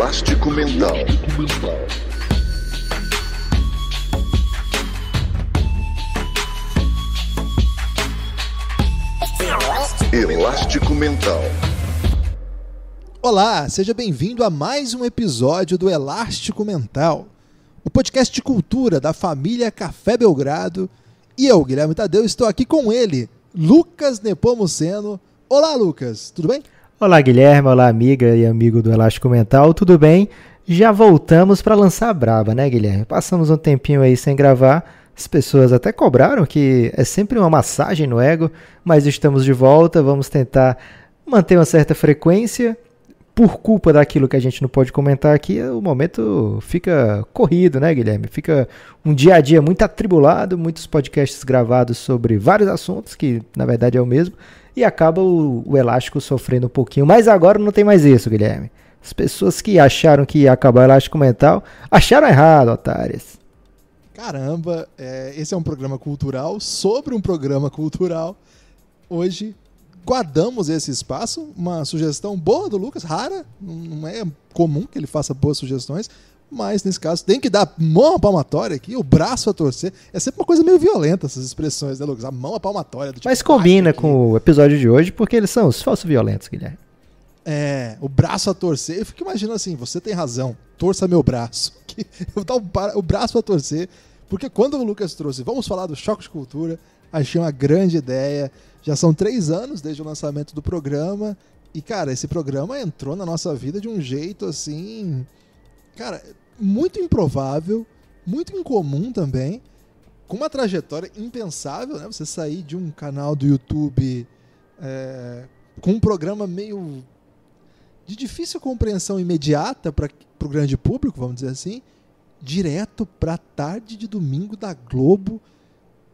Plástico Mental. Elástico Mental. Olá, seja bem-vindo a mais um episódio do Elástico Mental, o podcast de cultura da família Café Belgrado. E eu, Guilherme Tadeu, estou aqui com ele, Lucas Nepomuceno. Olá, Lucas, tudo bem? Olá, Guilherme. Olá, amiga e amigo do Elástico Mental. Tudo bem? Já voltamos para lançar braba, né, Guilherme? Passamos um tempinho aí sem gravar. As pessoas até cobraram que é sempre uma massagem no ego, mas estamos de volta. Vamos tentar manter uma certa frequência. Por culpa daquilo que a gente não pode comentar aqui, o momento fica corrido, né, Guilherme? Fica um dia a dia muito atribulado, muitos podcasts gravados sobre vários assuntos, que na verdade é o mesmo, e acaba o, o elástico sofrendo um pouquinho. Mas agora não tem mais isso, Guilherme. As pessoas que acharam que ia acabar o elástico mental acharam errado, otárias. Caramba, é, esse é um programa cultural sobre um programa cultural. Hoje guardamos esse espaço, uma sugestão boa do Lucas, rara, não é comum que ele faça boas sugestões, mas nesse caso, tem que dar mão à palmatória aqui, o braço a torcer. É sempre uma coisa meio violenta essas expressões, né, Lucas? A mão à palmatória. Tipo Mas combina com o episódio de hoje, porque eles são os falsos violentos, Guilherme. É, o braço a torcer. Eu fico imaginando assim: você tem razão, torça meu braço. eu vou dar o braço a torcer, porque quando o Lucas trouxe, vamos falar do choque de cultura, achei uma grande ideia. Já são três anos desde o lançamento do programa. E, cara, esse programa entrou na nossa vida de um jeito assim. Cara, muito improvável, muito incomum também, com uma trajetória impensável, né? Você sair de um canal do YouTube é, com um programa meio de difícil compreensão imediata para o grande público, vamos dizer assim, direto para tarde de domingo da Globo.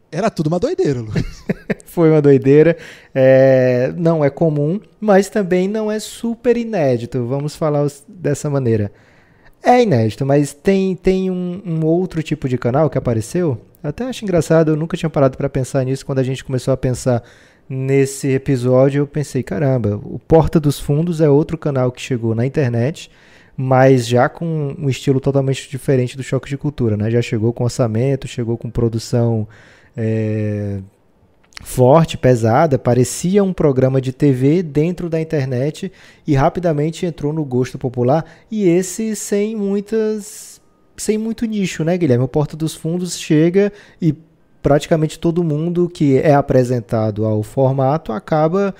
Era tudo uma doideira, Lucas. Foi uma doideira. É, não é comum, mas também não é super inédito. Vamos falar dessa maneira. É inédito, mas tem, tem um, um outro tipo de canal que apareceu. Até acho engraçado, eu nunca tinha parado para pensar nisso. Quando a gente começou a pensar nesse episódio, eu pensei: caramba, o Porta dos Fundos é outro canal que chegou na internet mas já com um estilo totalmente diferente do Choque de Cultura, né? Já chegou com orçamento, chegou com produção é, forte, pesada, parecia um programa de TV dentro da internet e rapidamente entrou no gosto popular e esse sem muitas sem muito nicho, né, Guilherme? O Porta dos Fundos chega e praticamente todo mundo que é apresentado ao formato acaba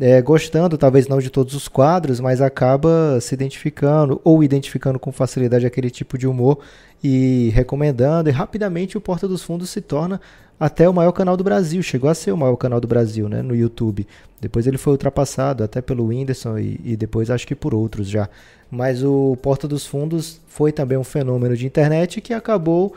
é, gostando, talvez não de todos os quadros, mas acaba se identificando ou identificando com facilidade aquele tipo de humor e recomendando. E rapidamente o Porta dos Fundos se torna até o maior canal do Brasil, chegou a ser o maior canal do Brasil, né, no YouTube. Depois ele foi ultrapassado até pelo Whindersson e, e depois acho que por outros já. Mas o Porta dos Fundos foi também um fenômeno de internet que acabou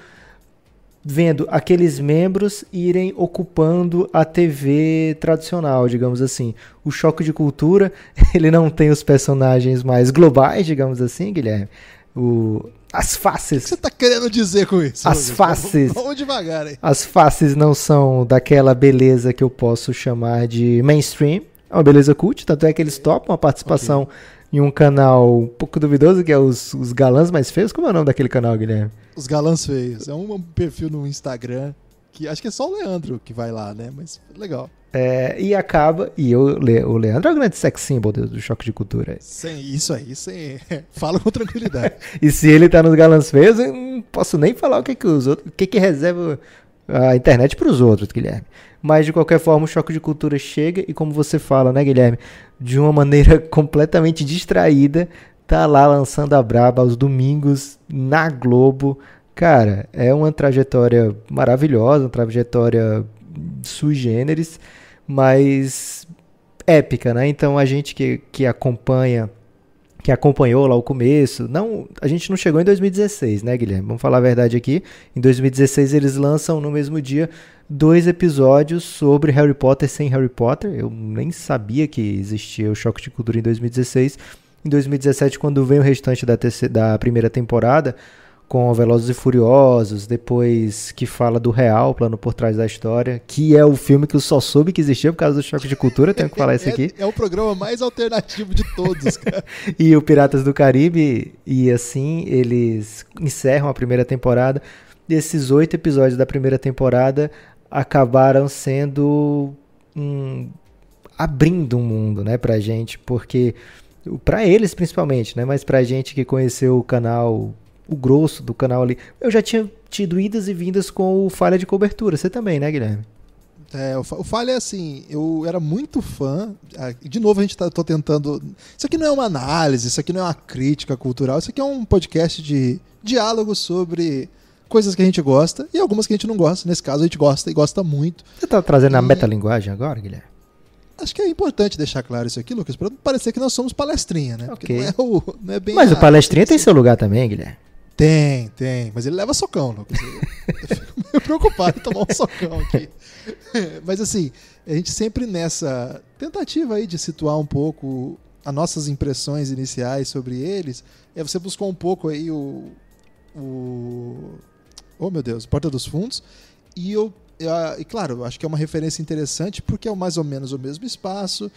vendo aqueles membros irem ocupando a TV tradicional, digamos assim. O choque de cultura, ele não tem os personagens mais globais, digamos assim, Guilherme. O, as faces. O que você tá querendo dizer com isso? As faces. Vamos devagar aí. As faces não são daquela beleza que eu posso chamar de mainstream. É uma beleza cult, tanto é que eles topam a participação okay. em um canal um pouco duvidoso, que é os, os Galãs Mais Feios. Como é o nome daquele canal, Guilherme? Os Galãs Feios. É um perfil no Instagram que acho que é só o Leandro que vai lá, né? Mas legal. É, e acaba, e eu, o Leandro é o grande sex symbol do, do choque de cultura. Sim, isso aí, sim. Fala com tranquilidade. e se ele tá nos galãs feios, eu não posso nem falar o que, que os outros. O que, que reserva a internet para os outros, Guilherme. Mas de qualquer forma, o choque de cultura chega e, como você fala, né, Guilherme, de uma maneira completamente distraída, tá lá lançando a braba aos domingos na Globo, Cara, é uma trajetória maravilhosa, uma trajetória sui generis, mas épica, né? Então a gente que, que acompanha, que acompanhou lá o começo, não, a gente não chegou em 2016, né, Guilherme? Vamos falar a verdade aqui. Em 2016 eles lançam no mesmo dia dois episódios sobre Harry Potter sem Harry Potter. Eu nem sabia que existia o choque de cultura em 2016. Em 2017, quando vem o restante da, terceira, da primeira temporada, com Velozes e Furiosos, depois que fala do real, plano por trás da história, que é o filme que eu só soube que existia por causa do choque de cultura, tenho que falar isso aqui. É, é o programa mais alternativo de todos, cara. e o Piratas do Caribe, e assim, eles encerram a primeira temporada. Esses oito episódios da primeira temporada acabaram sendo. Hum, abrindo um mundo, né, pra gente, porque. Pra eles principalmente, né? Mas pra gente que conheceu o canal o tipo grosso do canal ali. Eu já tinha tido idas e vindas com o falha de cobertura. Você também, né, Guilherme? É, o Falha é assim, eu era muito fã. Ah, de novo, a gente tá tô tentando. Isso aqui não é uma análise, isso aqui não é uma crítica cultural, isso aqui é um podcast de diálogo sobre coisas que a gente gosta e algumas que a gente não gosta. Nesse caso, a gente gosta e gosta muito. Você tá trazendo e... a metalinguagem agora, Guilherme? Acho que é importante deixar claro isso aqui, Lucas, para não parecer que nós somos palestrinha, né? Okay. Não é o, não é Mas a... o palestrinha tem seu lugar também, Guilherme. Tem, tem. Mas ele leva socão, Lucas. Eu fico meio preocupado em tomar um socão aqui. Mas assim, a gente sempre nessa tentativa aí de situar um pouco as nossas impressões iniciais sobre eles, é você buscou um pouco aí o. o oh meu Deus, Porta dos Fundos. E eu. eu ah, e claro, acho que é uma referência interessante porque é mais ou menos o mesmo espaço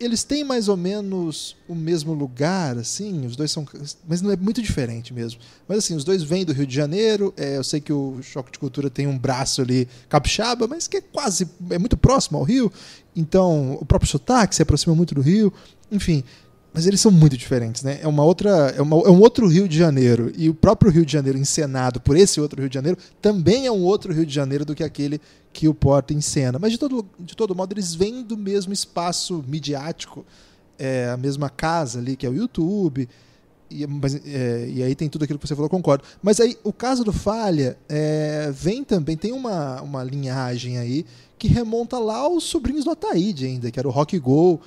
eles têm mais ou menos o mesmo lugar, assim, os dois são. Mas não é muito diferente mesmo. Mas assim, os dois vêm do Rio de Janeiro. É, eu sei que o Choque de Cultura tem um braço ali capixaba, mas que é quase. é muito próximo ao Rio. Então, o próprio sotaque se aproxima muito do Rio. Enfim, mas eles são muito diferentes, né? É uma outra, é, uma, é, um outro Rio de Janeiro e o próprio Rio de Janeiro encenado por esse outro Rio de Janeiro também é um outro Rio de Janeiro do que aquele que o Porta encena. Mas de todo, de todo modo eles vêm do mesmo espaço midiático, é, a mesma casa ali que é o YouTube. E, mas, é, e aí tem tudo aquilo que você falou, concordo. Mas aí o caso do Falha é, vem também, tem uma, uma linhagem aí que remonta lá aos sobrinhos do Ataíde ainda, que era o Rock Go,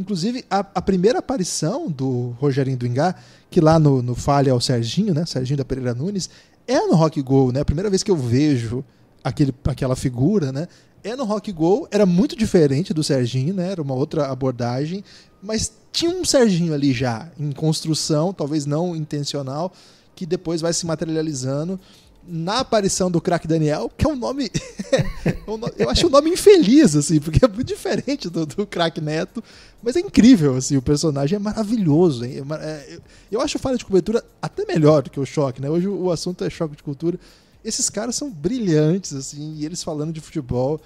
Inclusive, a, a, primeira aparição do Rogerinho do Ingá, que lá no, no Falha é o Serginho, né? Serginho da Pereira Nunes, é no Rock Go, né? A primeira vez que eu vejo aquele, aquela figura, né? É no Rock Go, era muito diferente do Serginho, né? Era uma outra abordagem, mas tinha um Serginho ali já, em construção, talvez não intencional, que depois vai se materializando na aparição do craque Daniel, que é um nome. É eu acho um nome infeliz, assim, porque é muito diferente do, do craque Neto. Mas é incrível, assim, o personagem é maravilhoso. Hein? É é, eu acho Falha de Cobertura até melhor do que o Choque, né? Hoje o assunto é Choque de Cultura. Esses caras são brilhantes, assim, e eles falando de futebol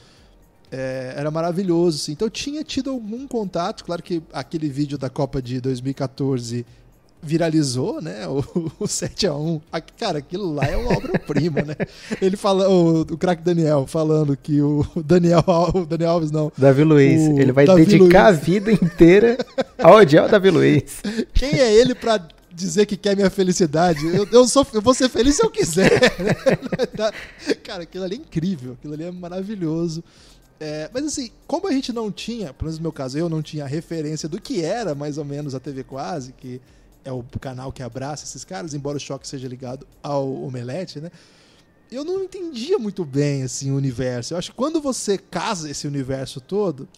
é, era maravilhoso, assim. Então eu tinha tido algum contato, claro que aquele vídeo da Copa de 2014 viralizou, né? O, o 7x1. Cara, aquilo lá é uma obra-prima, né? Ele fala, o, o craque Daniel falando que o Daniel, o Daniel Alves, não. Davi Luiz, o ele vai Davi dedicar Luiz. a vida inteira ao odiar o Davi Luiz. Quem é ele para dizer que quer minha felicidade. Eu, eu, sou, eu vou ser feliz se eu quiser. Né? Tá. Cara, aquilo ali é incrível, aquilo ali é maravilhoso. É, mas assim, como a gente não tinha, pelo menos no meu caso, eu não tinha referência do que era mais ou menos a TV Quase, que é o canal que abraça esses caras, embora o choque seja ligado ao Omelete, né? Eu não entendia muito bem assim o universo. Eu acho que quando você casa esse universo todo,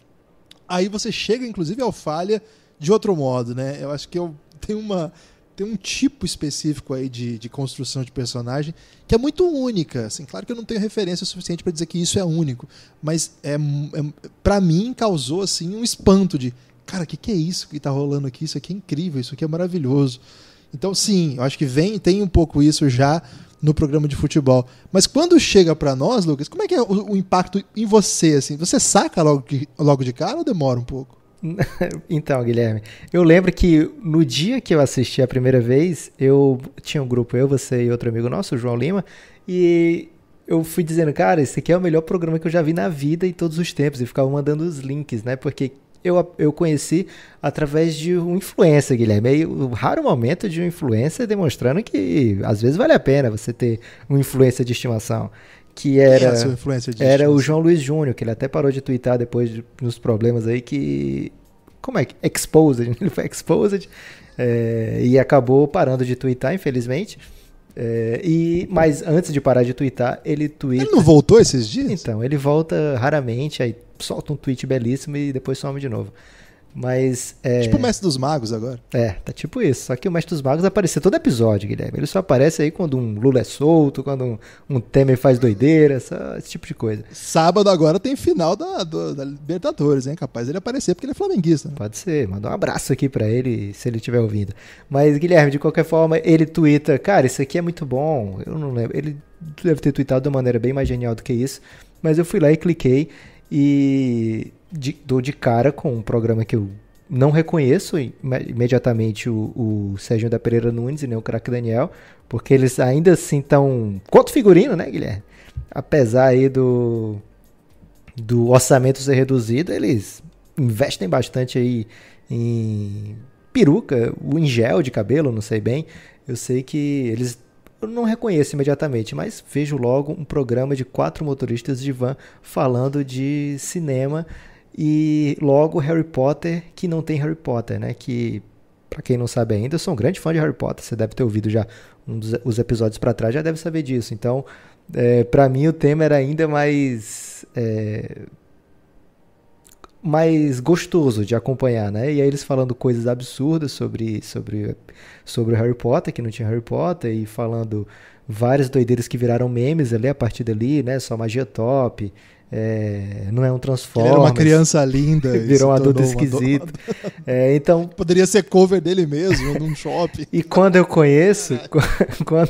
aí você chega inclusive ao falha de outro modo, né? Eu acho que eu tenho uma tem um tipo específico aí de, de construção de personagem que é muito única. Assim, claro que eu não tenho referência suficiente para dizer que isso é único, mas é, é para mim causou assim um espanto de cara, o que, que é isso que está rolando aqui? Isso aqui é incrível, isso aqui é maravilhoso. Então, sim, eu acho que vem, tem um pouco isso já no programa de futebol. Mas quando chega para nós, Lucas, como é que é o, o, impacto em você? Assim, você saca logo, que, logo de cara ou demora um pouco? então, Guilherme, eu lembro que no dia que eu assisti a primeira vez, eu tinha um grupo, eu, você e outro amigo nosso, o João Lima, e eu fui dizendo, cara, esse aqui é o melhor programa que eu já vi na vida e todos os tempos, e ficava mandando os links, né? Porque eu, eu conheci através de um influencer, Guilherme. É um raro momento de um influencer demonstrando que às vezes vale a pena você ter um influencer de estimação. Que era, é era o João Luiz Júnior, que ele até parou de twittar depois de, nos problemas aí, que. Como é que. Exposed, ele foi exposed é, e acabou parando de twittar, infelizmente. É, e, mas antes de parar de twittar, ele twitta. Ele não voltou esses dias? Então, ele volta raramente, aí solta um tweet belíssimo e depois some de novo. Mas. É... Tipo o Mestre dos Magos agora. É, tá tipo isso. Só que o Mestre dos Magos apareceu todo episódio, Guilherme. Ele só aparece aí quando um Lula é solto, quando um, um Temer faz doideira, esse tipo de coisa. Sábado agora tem final da, do, da Libertadores, hein? Capaz ele aparecer porque ele é flamenguista. Né? Pode ser, manda um abraço aqui para ele, se ele estiver ouvindo. Mas, Guilherme, de qualquer forma, ele twitta, cara, isso aqui é muito bom. Eu não lembro. Ele deve ter tweetado de uma maneira bem mais genial do que isso. Mas eu fui lá e cliquei e de, dou de cara com um programa que eu não reconheço imediatamente o, o Sérgio da Pereira Nunes e nem o craque Daniel, porque eles ainda assim estão. Quanto figurino, né, Guilherme? Apesar aí do, do orçamento ser reduzido, eles investem bastante aí em peruca, em gel de cabelo, não sei bem. Eu sei que eles eu não reconheço imediatamente, mas vejo logo um programa de quatro motoristas de van falando de cinema e logo Harry Potter, que não tem Harry Potter, né? Que para quem não sabe ainda, eu sou um grande fã de Harry Potter. Você deve ter ouvido já um dos os episódios para trás, já deve saber disso. Então, é, para mim o tema era ainda mais é, mais gostoso de acompanhar, né? E aí eles falando coisas absurdas sobre, sobre, sobre Harry Potter, que não tinha Harry Potter, e falando várias doideiras que viraram memes ali a partir dali, né? Só magia top, é, não é um transformer. era uma criança linda. virou um adulto esquisito. É, então Poderia ser cover dele mesmo, num shopping. E quando eu conheço, quando,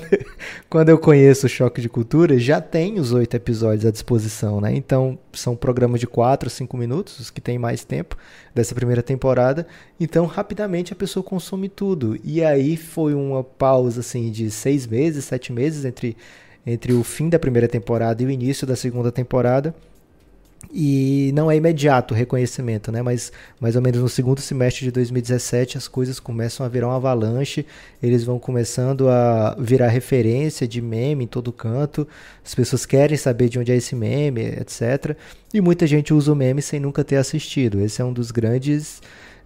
quando eu conheço o Choque de Cultura, já tem os oito episódios à disposição, né? Então são programas de quatro, cinco minutos, os que tem mais tempo dessa primeira temporada. Então rapidamente a pessoa consome tudo. E aí foi uma pausa assim de seis meses, sete meses entre entre o fim da primeira temporada e o início da segunda temporada. E não é imediato o reconhecimento, né? Mas mais ou menos no segundo semestre de 2017 as coisas começam a virar um avalanche, eles vão começando a virar referência de meme em todo canto, as pessoas querem saber de onde é esse meme, etc. E muita gente usa o meme sem nunca ter assistido. Esse é um dos grandes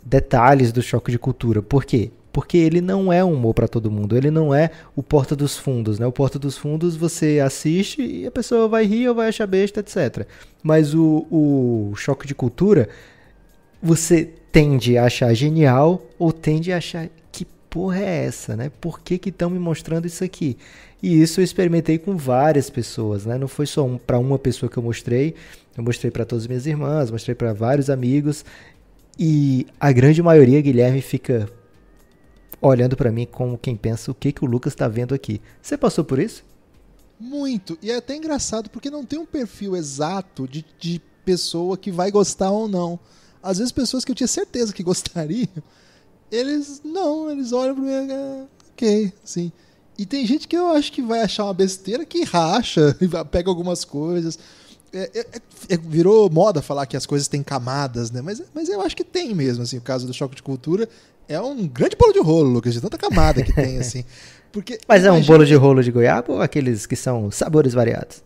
detalhes do choque de cultura. Por quê? porque ele não é um humor para todo mundo. Ele não é o Porta dos Fundos, né? O Porta dos Fundos você assiste e a pessoa vai rir ou vai achar besta, etc. Mas o, o Choque de Cultura, você tende a achar genial ou tende a achar que porra é essa, né? Por que estão me mostrando isso aqui? E isso eu experimentei com várias pessoas, né? Não foi só um, para uma pessoa que eu mostrei. Eu mostrei para todas as minhas irmãs, mostrei para vários amigos. E a grande maioria, Guilherme, fica olhando para mim como quem pensa o que, que o Lucas está vendo aqui. Você passou por isso? Muito. E é até engraçado porque não tem um perfil exato de, de pessoa que vai gostar ou não. Às vezes pessoas que eu tinha certeza que gostariam, eles não, eles olham para mim, e é, ok, sim. E tem gente que eu acho que vai achar uma besteira que racha, pega algumas coisas. É é, é, é, virou moda falar que as coisas têm camadas, né? Mas, mas eu acho que tem mesmo, assim, o caso do choque de cultura é um grande bolo de rolo, Lucas, de tanta camada que tem, assim. Porque, Mas imagina... é um bolo de rolo de goiaba ou aqueles que são sabores variados?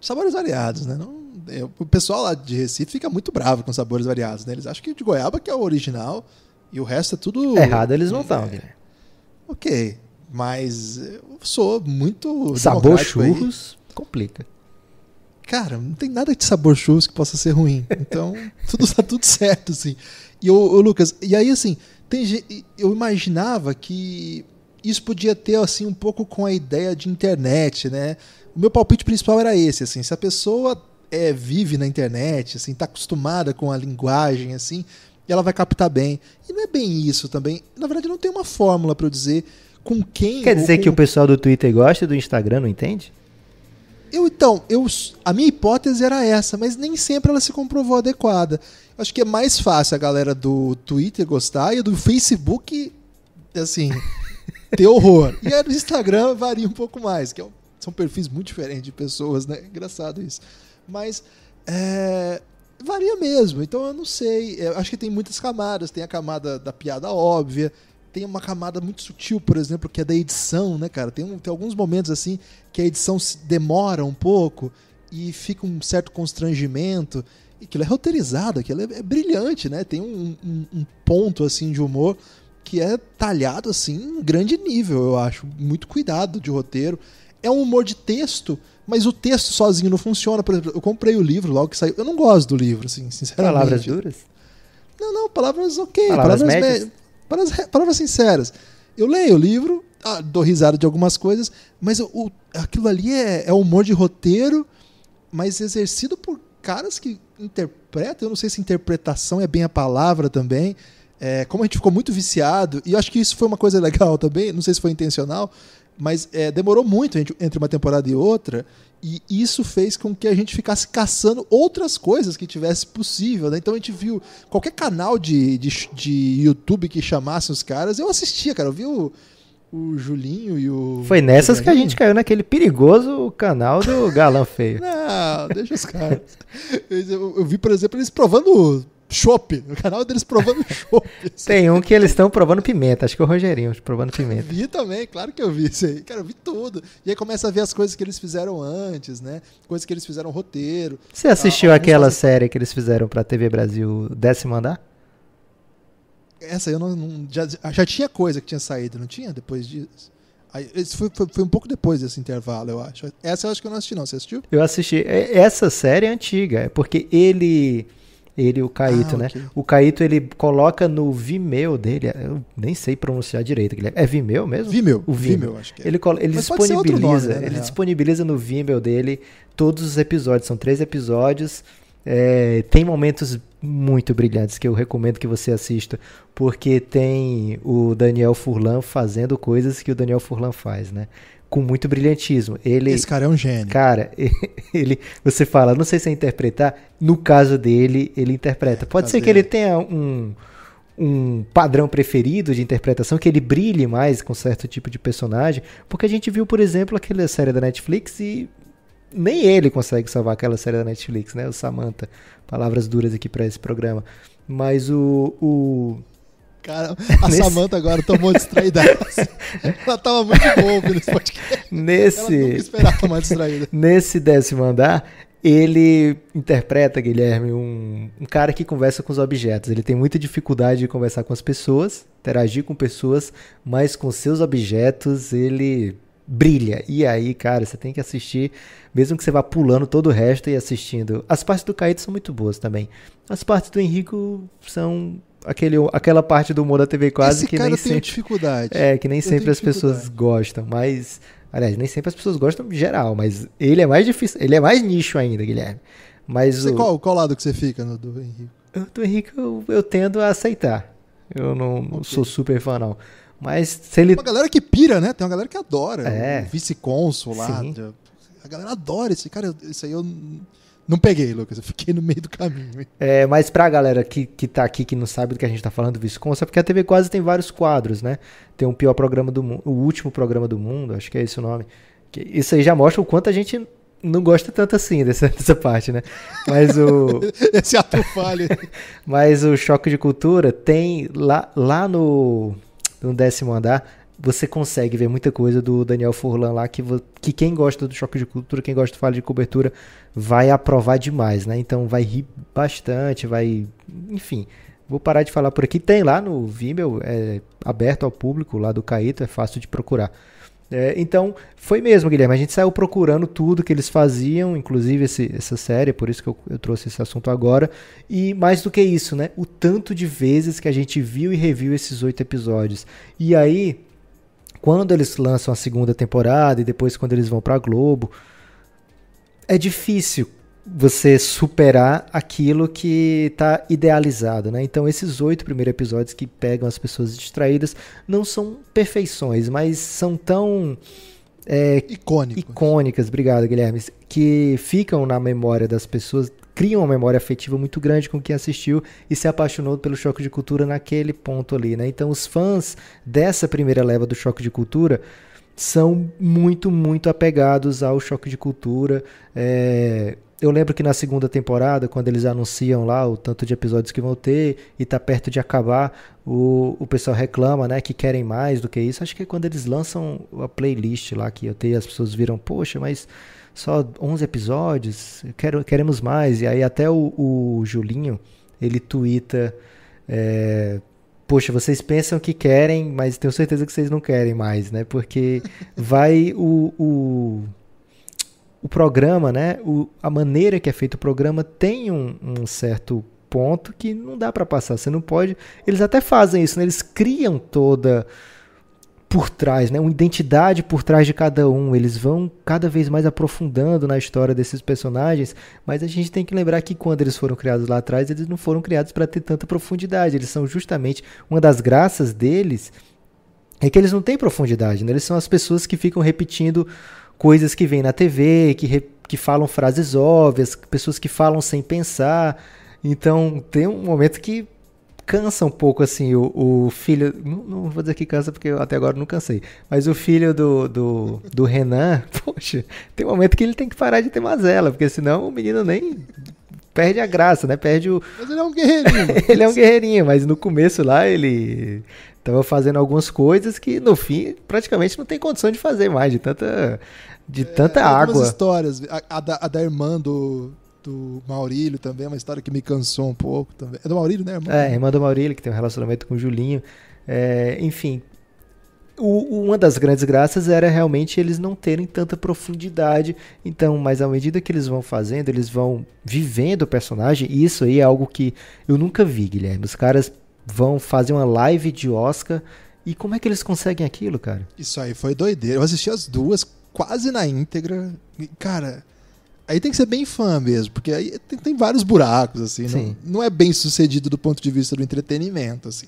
Sabores variados, né? Não, eu, é, o pessoal lá de Recife fica muito bravo com sabores variados, né? Eles acham que de goiaba que é o original e o resto é tudo. Errado eles não estão, é, né? Ok, mas eu sou muito. Sabor churros aí. complica. Cara, não tem nada de sabor churros que possa ser ruim. Então, tudo está tudo certo, assim. E o Lucas, e aí assim, tem, eu imaginava que isso podia ter assim um pouco com a ideia de internet, né? O meu palpite principal era esse, assim, se a pessoa é, vive na internet, assim, está acostumada com a linguagem, assim, ela vai captar bem. E não é bem isso também. Na verdade, não tem uma fórmula para eu dizer com quem. Quer dizer com... que o pessoal do Twitter gosta e do Instagram não entende? Eu então, eu, a minha hipótese era essa, mas nem sempre ela se comprovou adequada. Eu acho que é mais fácil a galera do Twitter gostar e do Facebook, assim, ter horror. E a do Instagram varia um pouco mais, que é são perfis muito diferentes de pessoas, né? Engraçado isso. Mas é, varia mesmo, então eu não sei. Eu acho que tem muitas camadas. Tem a camada da piada óbvia, tem uma camada muito sutil, por exemplo, que é da edição, né, cara? Tem, tem alguns momentos assim que a edição demora um pouco e fica um certo constrangimento. E aquilo é roteirizado, aquilo é, é brilhante, né? Tem um, um, um, ponto assim de humor que é talhado assim em grande nível, eu acho. Muito cuidado de roteiro. É um humor de texto, mas o texto sozinho não funciona. Por exemplo, eu comprei o livro logo que saiu. Eu não gosto do livro, assim, sinceramente. Palavras duras? Não, não, palavras ok. Palavras, palavras médias. Médias. Palavras sinceras. Eu leio o livro, ah, dou risada de algumas coisas, mas o, aquilo ali é, é, humor de roteiro, mas exercido por caras que interpretam. Eu não sei se interpretação é bem a palavra também. É, como a gente ficou muito viciado, e eu acho que isso foi uma coisa legal também, não sei se foi intencional, mas é, demorou muito gente, entre uma temporada e outra, e isso fez com que a gente ficasse caçando outras coisas que tivesse possível. Né? Então a gente viu qualquer canal de, de, de YouTube que chamasse os caras, eu assistia, cara. Eu vi o, o Julinho e o. Foi nessas que a gente caiu naquele perigoso canal do Galã Feio. Não, deixa os caras. Eu, eu vi, por exemplo, eles provando chope. O canal deles provando chope. Tem um que eles estão provando pimenta. Acho que é o Rogerinho provando pimenta. Vi também, claro que eu vi isso aí. Cara, eu vi tudo. E aí começa a ver as coisas que eles fizeram antes, né? Coisas que eles fizeram roteiro. Você assistiu ah, aquela série que eles fizeram pra TV Brasil Décimo Andar? Essa eu não. não já, já tinha coisa que tinha saído, não tinha? Depois disso? foi, foi, foi, um pouco depois desse intervalo, eu acho. Essa eu acho que eu não assisti, não. Você assistiu? Eu assisti. É, essa série é antiga, é porque ele ele e o Caíto, ah, né? Okay. O Caíto ele coloca no Vimeo dele, eu nem sei pronunciar direito, Guilherme. É Vimeo mesmo? Vimeo. O Vimeo, Vimeo acho que é. Ele, ele disponibiliza, nome, né, ele disponibiliza no Vimeo dele todos os episódios, são três episódios. É, tem momentos muito brilhantes que eu recomendo que você assista, porque tem o Daniel Furlan fazendo coisas que o Daniel Furlan faz, né? com muito brilhantismo. Ele, Esse cara é um gênio. Cara, ele, você fala, não sei se é interpretar. No caso dele, ele interpreta. Pode ser que ele tenha um, um padrão preferido de interpretação, que ele brilhe mais com certo tipo de personagem. Porque a gente viu, por exemplo, aquela série da Netflix e nem ele consegue salvar aquela série da Netflix, né? O Samantha. Palavras duras aqui para esse programa. Mas o, o Cara, a Nesse... Samanta agora tomou distraída. Ela tava muito boa nesse podcast. Nesse... Ela nunca esperava distraída. Nesse décimo andar, ele interpreta, Guilherme, um, um, cara que conversa com os objetos. Ele tem muita dificuldade de conversar com as pessoas, interagir com pessoas, mas com seus objetos ele brilha. E aí, cara, você tem que assistir, mesmo que você vá pulando todo o resto e assistindo. As partes do Caíto são muito boas também. As partes do Henrico são aquele, aquela parte do humor da TV quase Esse que cara nem tem sempre, dificuldade. É, que nem eu sempre as pessoas gostam, mas aliás, nem sempre as pessoas gostam em geral, mas ele é mais difícil, ele é mais nicho ainda, Guilherme. Mas você, o... qual, qual lado que você fica no do Henrique? O do Henrique eu, eu tendo a aceitar. Eu não, okay. não sou super fã não. Mas se ele Tem uma galera que pira, né? Tem uma galera que adora. É. O vice consul lá, Sim. a galera adora esse cara, isso aí eu não peguei, Lucas. Eu fiquei no meio do caminho. É, mas pra galera que, que tá aqui, que não sabe do que a gente tá falando do é porque a TV quase tem vários quadros, né? Tem o pior programa do mundo, o último programa do mundo, acho que é esse o nome. Que, isso aí já mostra o quanto a gente não gosta tanto assim dessa, dessa parte, né? Mas o. esse ato falha. mas o Choque de Cultura tem lá, lá no, no décimo andar você consegue ver muita coisa do Daniel Furlan lá que, que quem gosta do choque de cultura, quem gosta de Fala de cobertura, vai aprovar demais, né? Então vai rir bastante, vai. Enfim. Vou parar de falar por aqui. Tem lá no Vimeo, é aberto ao público lá do Caíto, é fácil de procurar. É, então, foi mesmo, Guilherme. A gente saiu procurando tudo que eles faziam, inclusive esse, essa série, por isso que eu, eu, trouxe esse assunto agora. E mais do que isso, né? O tanto de vezes que a gente viu e reviu esses oito episódios. E aí, quando eles lançam a segunda temporada e depois quando eles vão para Globo, é difícil você superar aquilo que está idealizado, né? Então esses oito primeiros episódios que pegam as pessoas distraídas não são perfeições, mas são tão é, icônicas. icônicas, obrigado Guilherme, que ficam na memória das pessoas cria uma memória afetiva muito grande com quem assistiu e se apaixonou pelo choque de cultura naquele ponto ali, né? Então os fãs dessa primeira leva do choque de cultura são muito, muito apegados ao choque de cultura. É... Eu lembro que na segunda temporada, quando eles anunciam lá o tanto de episódios que vão ter e tá perto de acabar, o, o pessoal reclama, né, que querem mais do que isso. Acho que é quando eles lançam a playlist lá que eu tenho, as pessoas viram, poxa, mas só 11 episódios, quero, queremos mais. E aí até o, o Julinho, ele twitta, é, poxa, vocês pensam que querem, mas tenho certeza que vocês não querem mais, né? Porque vai o, o, o programa, né? O, a maneira que é feito o programa tem um, um certo ponto que não dá para passar. Você não pode. Eles até fazem isso, né? Eles criam toda por trás, né? uma identidade por trás de cada um. Eles vão cada vez mais aprofundando na história desses personagens, mas a gente tem que lembrar que quando eles foram criados lá atrás, eles não foram criados para ter tanta profundidade. Eles são justamente uma das graças deles é que eles não têm profundidade, né? eles são as pessoas que ficam repetindo coisas que vêm na TV, que, que falam frases óbvias, pessoas que falam sem pensar. Então tem um momento que cansa um pouco assim o, o filho. Não, não, vou dizer que cansa porque eu até agora não cansei. Mas o filho do, do, do Renan, poxa, tem um momento que ele tem que parar de ter mazela, porque senão o menino nem perde a graça, né? Perde o. Mas ele é um guerreirinho. ele é um guerreirinho, mas no começo lá ele tava fazendo algumas coisas que no fim praticamente não tem condição de fazer mais, de tanta. De é, tanta é, água. histórias. A, a, da, a da irmã do, do Maurílio também, é uma história que me cansou um pouco também. É do Maurílio, né, irmão É, irmã do Maurílio, que tem um relacionamento com o Julinho. É, enfim, o, uma das grandes graças era realmente eles não terem tanta profundidade. Então, mas à medida que eles vão fazendo, eles vão vivendo o personagem. E isso aí é algo que eu nunca vi, Guilherme. Os caras vão fazer uma live de Oscar. E como é que eles conseguem aquilo, cara? Isso aí foi doideira. Eu assisti as duas quase na íntegra. E, cara, Aí tem que ser bem fã mesmo, porque aí tem, tem vários buracos, assim. Não, não, é bem sucedido do ponto de vista do entretenimento, assim.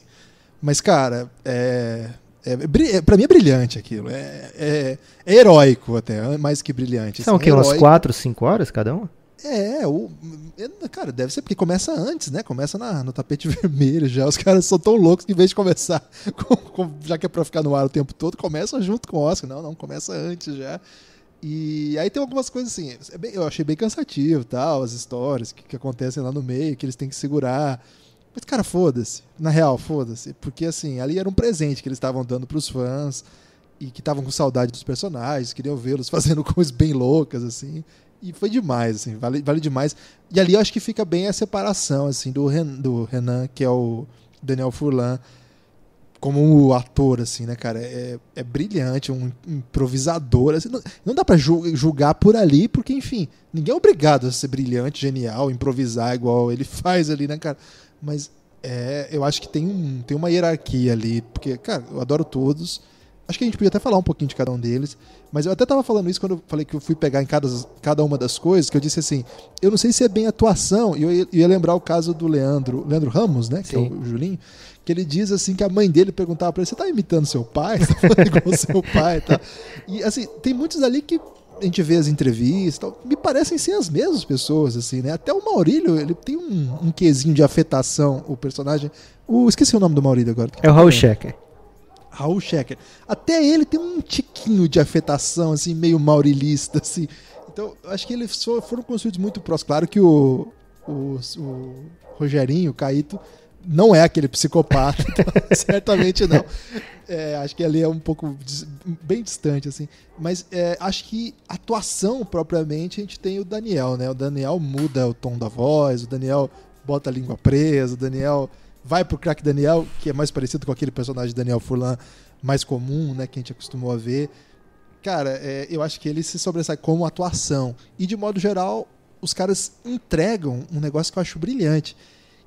Mas, cara, é. É, é, é, pra mim é brilhante aquilo. É, é, é heróico até, mais que brilhante. São assim, é quatro cinco Umas 4, 5 horas cada um É, o, cara, deve ser porque começa antes, né? Começa na, no tapete vermelho já. Os caras são tão loucos que em vez de começar, com, com, já que é pra ficar no ar o tempo todo, começa junto com o Oscar. Não, não, começa antes já. E aí tem algumas coisas assim, é bem, eu achei bem cansativo tal, as histórias que, que acontecem lá no meio, que eles têm que segurar. Mas, cara, foda-se. Na real, foda-se. Porque, assim, ali era um presente que eles estavam dando para os fãs e que estavam com saudade dos personagens, queriam vê-los fazendo coisas bem loucas, assim. E foi demais, assim, vale, vale demais. E ali eu acho que fica bem a separação, assim, do, Ren, do Renan, que é o Daniel Furlan, como ator, assim, né, cara? É, é brilhante, é um improvisador. Assim, não, não, dá pra julgar por ali, porque, enfim, ninguém é obrigado a ser brilhante, genial, improvisar igual ele faz ali, né, cara? Mas é, eu acho que tem, um, tem uma hierarquia ali, porque, cara, eu adoro todos. Acho que a gente podia até falar um pouquinho de cada um deles, mas eu até tava falando isso quando eu falei que eu fui pegar em cada, cada uma das coisas, que eu disse assim, eu não sei se é bem atuação, e eu ia, ia lembrar o caso do Leandro, Leandro Ramos, né, que Sim. é o Julinho, que ele diz assim que a mãe dele perguntava para ele: "Você tá imitando seu pai? Você tá falando igual seu pai?" Tá? E assim, tem muitos ali que a gente vê as entrevistas, tal, me parecem ser as mesmas pessoas, assim, né? Até o Maurílio, ele tem um, um quesinho de afetação, o personagem. O, esqueci o nome do Maurílio agora. É o Raul Checker. Raul Checker. Até ele tem um tiquinho de afetação, assim, meio maurilista, assim. Então, acho que eles foram construídos muito próximos. Claro que o, o, o Rogerinho, o Caíto, não é aquele psicopata, então, certamente não. É, acho que ali é um pouco bem distante, assim. Mas é, acho que atuação propriamente a gente tem o Daniel, né? O Daniel muda o tom da voz, o Daniel bota a língua presa, o Daniel vai pro crack Daniel, que é mais parecido com aquele personagem Daniel Furlan mais comum, né? Que a gente acostumou a ver. Cara, é, eu acho que ele se sobressai como atuação. E de modo geral, os caras entregam um negócio que eu acho brilhante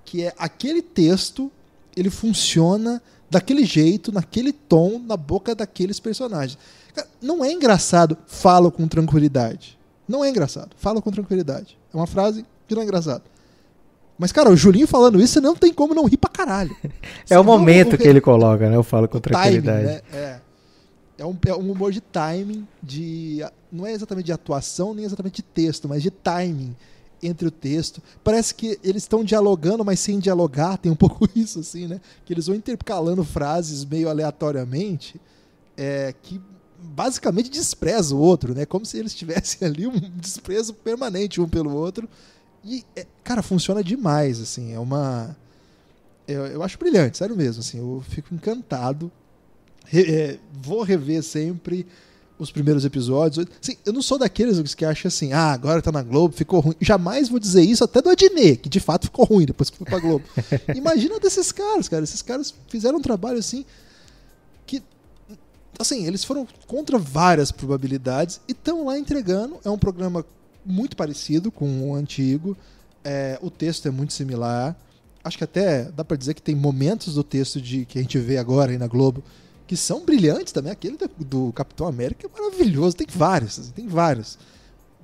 que é aquele texto, ele funciona daquele jeito, naquele tom, na boca daqueles personagens. Cara, não é engraçado, falo com tranquilidade. Não é engraçado, falo com tranquilidade. É uma frase que não é engraçada Mas, cara, o Julinho falando isso, você não tem como não rir pra caralho. é o momento que ele coloca, né? Eu falo com tranquilidade. Timing, né? é. É um, é um, humor de timing, de não é exatamente de atuação, nem exatamente de texto, mas de timing entre o texto. Parece que eles estão dialogando, mas sem dialogar, tem um pouco isso, assim, né? Que eles vão intercalando frases meio aleatoriamente, é, que basicamente despreza o outro, né? Como se eles tivessem ali um desprezo permanente um pelo outro. E, é, cara, funciona demais, assim, é uma... Eu, é, eu, acho brilhante, sério mesmo, assim, eu fico encantado. Re, é, vou rever sempre os primeiros episódios. Assim, eu não sou daqueles que acham assim, ah, agora tá na Globo, ficou ruim. Jamais vou dizer isso até do Adnet, que de fato ficou ruim depois que foi pra Globo. Imagina desses caras, cara. Esses caras fizeram um trabalho assim que. Assim, eles foram contra várias probabilidades e estão lá entregando. É um programa muito parecido com o antigo. É, o texto é muito similar. Acho que até dá para dizer que tem momentos do texto de que a gente vê agora aí na Globo que são brilhantes também. Aquele do, Capitão América é maravilhoso, tem vários, assim, tem vários.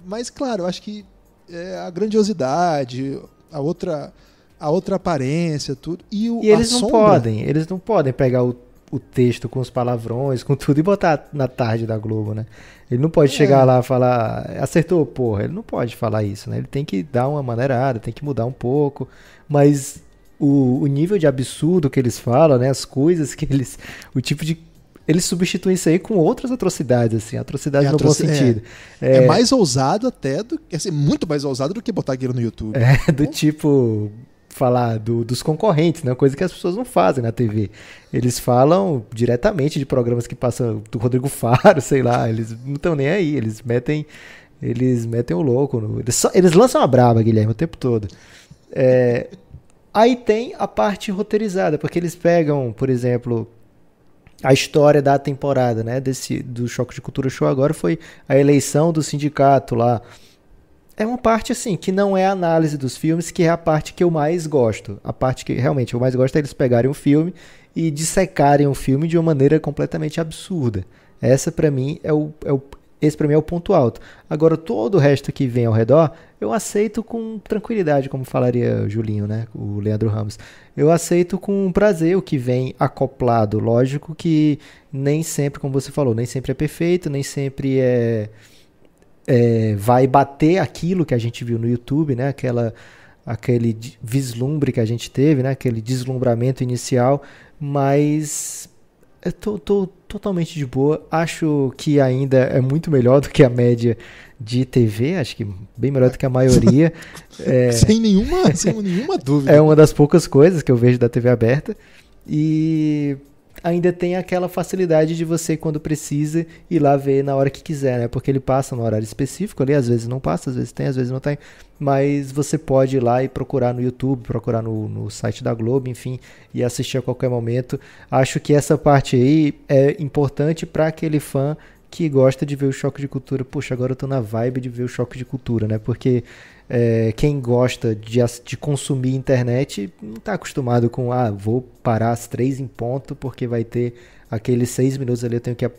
Mas, claro, eu acho que é, a grandiosidade, a outra, a outra aparência, tudo. E, o, e eles não sombra... podem, eles não podem pegar o, o texto com os palavrões, com tudo e botar na tarde da Globo, né? Ele não pode é. chegar lá e falar, acertou, porra. Ele não pode falar isso, né? Ele tem que dar uma maneirada, tem que mudar um pouco. Mas o, o nível de absurdo que eles falam, né? As coisas que eles. O tipo de eles substituem isso aí com outras atrocidades, assim, atrocidades é, no atroci... bom é. sentido. É, é... é, mais ousado até do assim, muito mais ousado do que botar aquilo no YouTube. É, do tipo falar do, dos concorrentes, né? Coisa que as pessoas não fazem na TV. Eles falam diretamente de programas que passam do Rodrigo Faro, sei lá, eles não estão nem aí, eles metem eles metem o louco, no... eles, só, eles lançam a braba, Guilherme, o tempo todo. É, Aí tem a parte roteirizada, porque eles pegam, por exemplo, a história da temporada, né? Desse, do Choque de Cultura Show agora foi a eleição do sindicato lá. É uma parte assim, que não é a análise dos filmes, que é a parte que eu mais gosto. A parte que realmente eu mais gosto é eles pegarem um filme e dissecarem um filme de uma maneira completamente absurda. Essa para mim é o, é o esse para mim é o ponto alto. Agora todo o resto que vem ao redor eu aceito com tranquilidade, como falaria Julinho, né? O Leandro Ramos. Eu aceito com prazer o que vem acoplado. Lógico que nem sempre, como você falou, nem sempre é perfeito, nem sempre é, é vai bater aquilo que a gente viu no YouTube, né? Aquela aquele vislumbre que a gente teve, né? Aquele deslumbramento inicial, mas estou é, tô, tô, totalmente de boa. Acho que ainda é muito melhor do que a média de TV, acho que bem melhor do que a maioria. é... sem, nenhuma, sem nenhuma é dúvida. É uma das poucas coisas que eu vejo da TV aberta. E ainda tem aquela facilidade de você, quando precisa, ir lá ver na hora que quiser, né? Porque ele passa no horário específico ali, às vezes não passa, às vezes tem, às vezes não tem. Mas você pode ir lá e procurar no YouTube, procurar no, no site da Globo, enfim, e assistir a qualquer momento. Acho que essa parte aí é importante para aquele fã que gosta de ver o choque de cultura. Poxa, agora eu tô na vibe de ver o choque de cultura, né? Porque é, quem gosta de, de consumir internet não está acostumado com, ah, vou parar às três em ponto porque vai ter aqueles seis minutos ali eu tenho que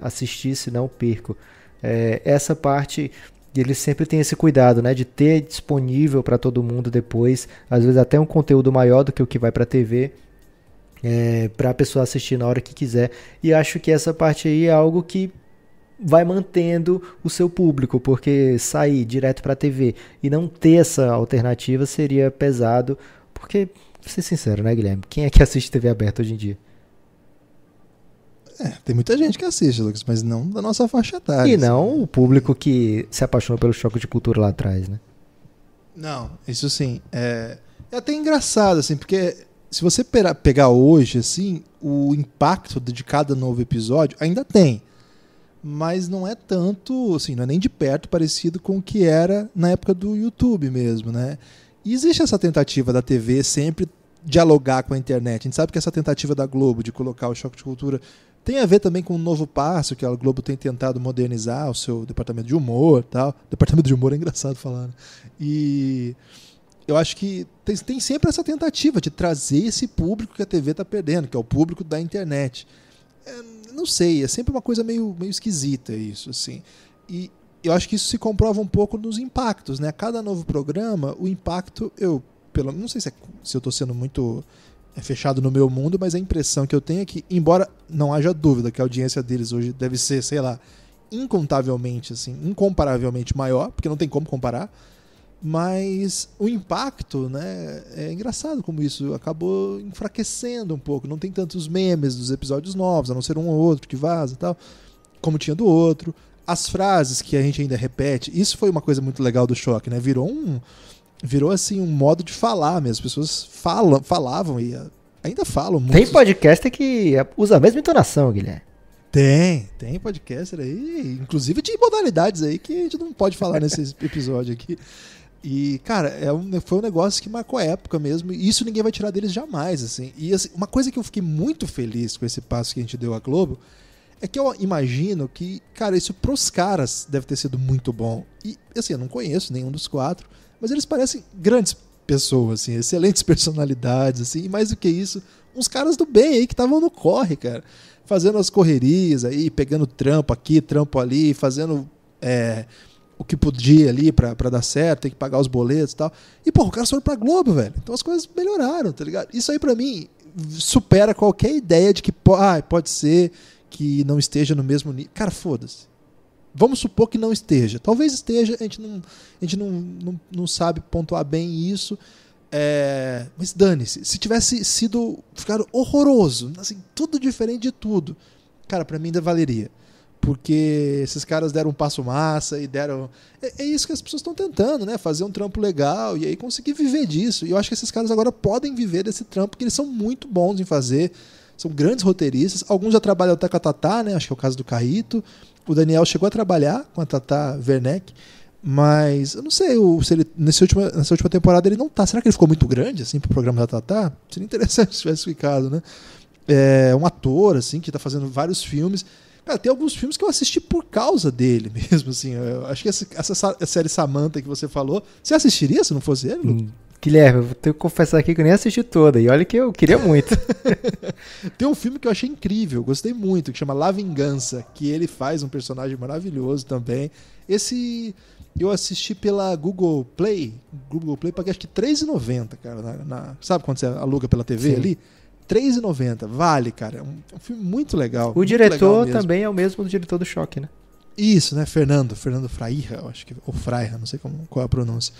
assistir, senão perco. É, essa parte ele sempre tem esse cuidado, né, de ter disponível para todo mundo depois, às vezes até um conteúdo maior do que o que vai para a TV, é, para a pessoa assistir na hora que quiser. E acho que essa parte aí é algo que vai mantendo o seu público, porque sair direto para a TV e não ter essa alternativa seria pesado, porque, vou ser sincero, né, Guilherme? Quem é que assiste TV aberta hoje em dia? É, tem muita gente que assiste, Lucas, mas não da nossa faixa etária. E assim. não o público que se apaixonou pelo choque de cultura lá atrás, né? Não, isso sim. É, é até engraçado, assim, porque se você pegar hoje, assim, o impacto de cada novo episódio ainda tem mas não é tanto, assim, não é nem de perto parecido com o que era na época do YouTube mesmo, né? E existe essa tentativa da TV sempre dialogar com a internet. A gente sabe que essa tentativa da Globo de colocar o choque de cultura tem a ver também com um novo passo que a Globo tem tentado modernizar o seu departamento de humor, tal. Departamento de humor é engraçado falar. Né? E eu acho que tem, tem sempre essa tentativa de trazer esse público que a TV está perdendo, que é o público da internet. É, não sei, é sempre uma coisa meio, meio esquisita isso, assim. E eu acho que isso se comprova um pouco nos impactos, né? Cada novo programa, o impacto, eu pelo não sei se, é, se eu estou sendo muito é, fechado no meu mundo, mas a impressão que eu tenho é que, embora não haja dúvida que a audiência deles hoje deve ser, sei lá, incontavelmente, assim, incomparavelmente maior, porque não tem como comparar, mas o impacto, né, é engraçado como isso acabou enfraquecendo um pouco. Não tem tantos memes dos episódios novos, a não ser um ou outro que vaza e tal, como tinha do outro. As frases que a gente ainda repete, isso foi uma coisa muito legal do choque, né? Virou um virou assim um modo de falar mesmo. As pessoas falam, falavam e ah, ainda falam muito. Tem podcaster que usa a mesma entonação, Guilherme. Tem, tem podcaster aí, inclusive de modalidades aí que a gente não pode falar nesse episódio aqui. E, cara, é um, foi um negócio que marcou a época mesmo. E isso ninguém vai tirar deles jamais, assim. E assim, uma coisa que eu fiquei muito feliz com esse passo que a gente deu à Globo é que eu imagino que, cara, isso pros caras deve ter sido muito bom. E, assim, eu não conheço nenhum dos quatro, mas eles parecem grandes pessoas, assim, excelentes personalidades, assim, e mais do que isso, uns caras do bem aí que estavam no corre, cara. Fazendo as correrias aí, pegando trampo aqui, trampo ali, fazendo. É, o que podia ali para dar certo, tem que pagar os boletos e tal. E, pô, o cara foi pra Globo, velho. Então as coisas melhoraram, tá ligado? Isso aí para mim supera qualquer ideia de que ah, pode ser que não esteja no mesmo nível. Cara, foda-se. Vamos supor que não esteja. Talvez esteja, a gente não, a gente não, não, não sabe pontuar bem isso. É... mas dane-se. Se tivesse sido. ficar horroroso, assim, tudo diferente de tudo, cara, para mim ainda valeria porque esses caras deram um passo massa e deram. É, é isso que as pessoas estão tentando, né? Fazer um trampo legal e aí conseguir viver disso. E eu acho que esses caras agora podem viver desse trampo, que eles são muito bons em fazer. São grandes roteiristas. Alguns já trabalham até com a Tatá, né? Acho que é o caso do Caíto. O Daniel chegou a trabalhar com a Tatá Werneck. Mas eu não sei o, se ele nesse última, nessa última temporada ele não tá. Será que ele ficou muito grande assim pro programa da Tatá? Seria interessante se tivesse ficado, né? É um ator assim que tá fazendo vários filmes. Cara, tem alguns filmes que eu assisti por causa dele mesmo, assim. Eu acho que essa, essa série Samantha que você falou, você assistiria se não fosse ele, Hum. Guilherme, eu vou ter que confessar aqui que eu nem assisti toda, e olha que eu queria muito. Tem um filme que eu achei incrível, gostei muito, que chama La Vingança, que ele faz um personagem maravilhoso também. Esse eu assisti pela Google Play, Google Play paguei acho que R$3,90, cara, na, na, sabe quando você aluga pela TV Sim. ali? R$3,90. Vale, cara. É um, é um, filme muito legal. O muito diretor legal também é o mesmo do diretor do Choque, né? Isso, né? Fernando. Fernando Frairra, eu acho que. Ou Frairra, não sei como, qual é a pronúncia.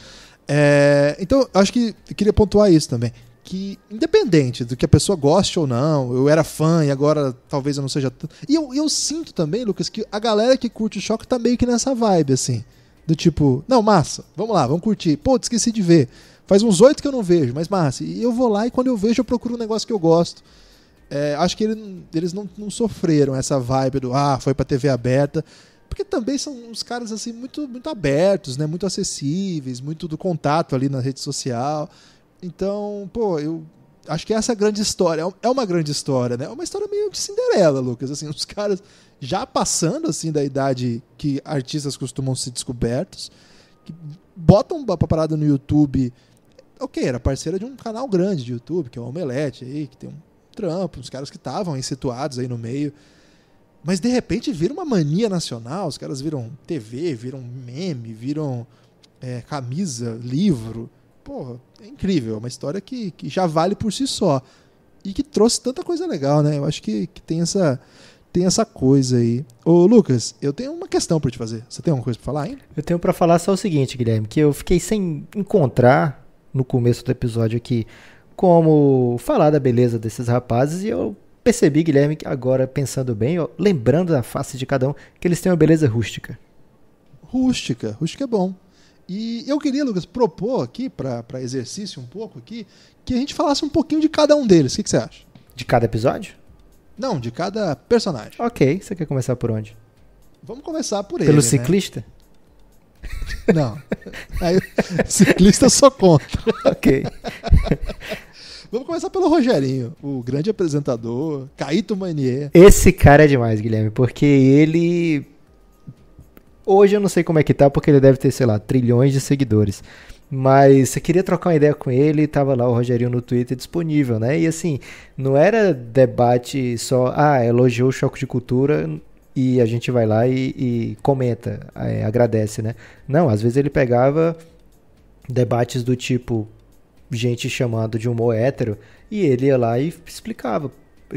É, então, acho que queria pontuar isso também. Que, independente do que a pessoa goste ou não, eu era fã e agora talvez eu não seja tanto. E eu, eu sinto também, Lucas, que a galera que curte o Choque tá meio que nessa vibe, assim. Do tipo, não, massa, vamos lá, vamos curtir. Pô, esqueci de ver. Faz uns oito que eu não vejo, mas massa. E eu vou lá e quando eu vejo, eu procuro um negócio que eu gosto. É, acho que ele, eles não, não, sofreram essa vibe do ah, foi pra TV aberta. Porque também são uns caras assim muito, muito abertos, né? Muito acessíveis, muito do contato ali na rede social. Então, pô, eu acho que essa é a grande história. É, é uma grande história, né? É uma história meio de Cinderela, Lucas. Assim, os caras já passando assim da idade que artistas costumam ser descobertos, que botam uma parada no YouTube ok, era parceira de um canal grande de YouTube, que é o Omelete aí, que tem um trampo, uns caras que estavam aí situados aí no meio. Mas de repente vira uma mania nacional, os caras viram TV, viram meme, viram é, camisa, livro. Porra, é incrível, é uma história que, que já vale por si só. E que trouxe tanta coisa legal, né? Eu acho que, que tem essa tem essa coisa aí. Ô, Lucas, eu tenho uma questão para te fazer. Você tem alguma coisa para falar ainda? Eu tenho para falar só o seguinte, Guilherme, que eu fiquei sem encontrar no começo do episódio aqui como falar da beleza desses rapazes e eu percebi, Guilherme, que agora pensando bem, ó, lembrando da face de cada um, que eles têm uma beleza rústica. Rústica, rústica é bom. E eu queria, Lucas, propor aqui, para exercício um pouco aqui, que a gente falasse um pouquinho de cada um deles. O que, que você acha? De cada episódio? Não, de cada personagem. Ok, você quer começar por onde? Vamos começar por Pelo ele. Pelo né? ciclista? Né? Não. Aí, ciclista só conta, contra. ok. Vamos começar pelo Rogerinho, o grande apresentador, Caíto Manier. Esse cara é demais, Guilherme, porque ele. Hoje eu não sei como é que tá, porque ele deve ter, sei lá, trilhões de seguidores. Mas eu queria trocar uma ideia com ele, tava lá o Rogerinho no Twitter disponível, né? E assim, não era debate só, ah, elogiou o choque de cultura, e a gente vai lá e, e comenta, é, agradece, né? Não, às vezes ele pegava debates do tipo gente chamando de humor hétero e ele ia lá e explicava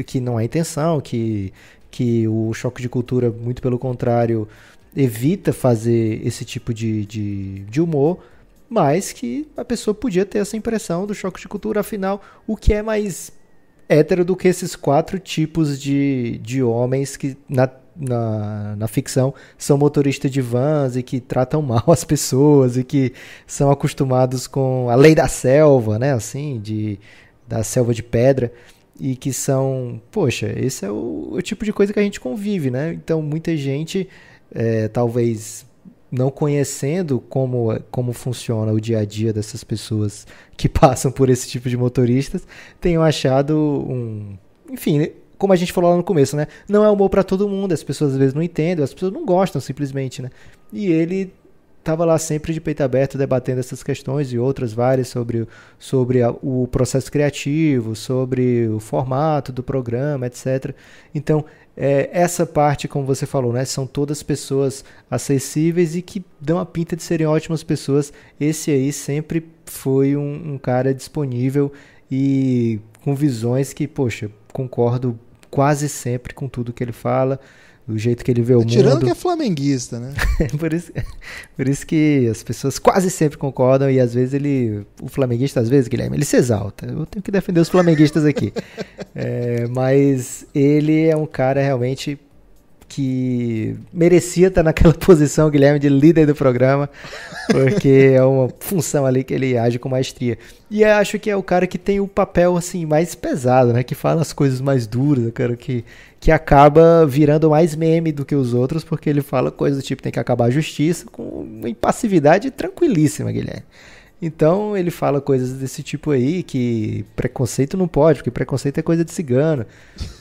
que não é intenção, que, que o choque de cultura, muito pelo contrário, evita fazer esse tipo de, de, de humor, mas que a pessoa podia ter essa impressão do choque de cultura, afinal, o que é mais hétero do que esses quatro tipos de, de homens que na na, na ficção são motoristas de vans e que tratam mal as pessoas e que são acostumados com a lei da selva, né? Assim, de, da selva de pedra e que são, poxa, esse é o, o tipo de coisa que a gente convive, né? Então muita gente, é, talvez não conhecendo como, como funciona o dia a dia dessas pessoas que passam por esse tipo de motoristas, tenham achado um, enfim, como a gente falou lá no começo, né? Não é humor para todo mundo, as pessoas às vezes não entendem, as pessoas não gostam simplesmente, né? E ele estava lá sempre de peito aberto debatendo essas questões e outras várias sobre, sobre a, o processo criativo, sobre o formato do programa, etc. Então, é, essa parte, como você falou, né, são todas pessoas acessíveis e que dão a pinta de serem ótimas pessoas. Esse aí sempre foi um, um cara disponível e com visões que, poxa, concordo quase sempre com tudo que ele fala, do jeito que ele vê o Tirando mundo. Tirando que é flamenguista, né? por, isso, por isso que as pessoas quase sempre concordam e às vezes ele, o flamenguista às vezes, Guilherme, ele se exalta. Eu tenho que defender os flamenguistas aqui. é, mas ele é um cara realmente que merecia estar naquela posição, Guilherme, de líder do programa, porque é uma função ali que ele age com maestria. E acho que é o cara que tem o papel assim mais pesado, né? Que fala as coisas mais duras, o cara que, que acaba virando mais meme do que os outros, porque ele fala coisas do tipo tem que acabar a justiça com uma impassividade tranquilíssima, Guilherme. Então ele fala coisas desse tipo aí, que preconceito não pode, porque preconceito é coisa de cigano.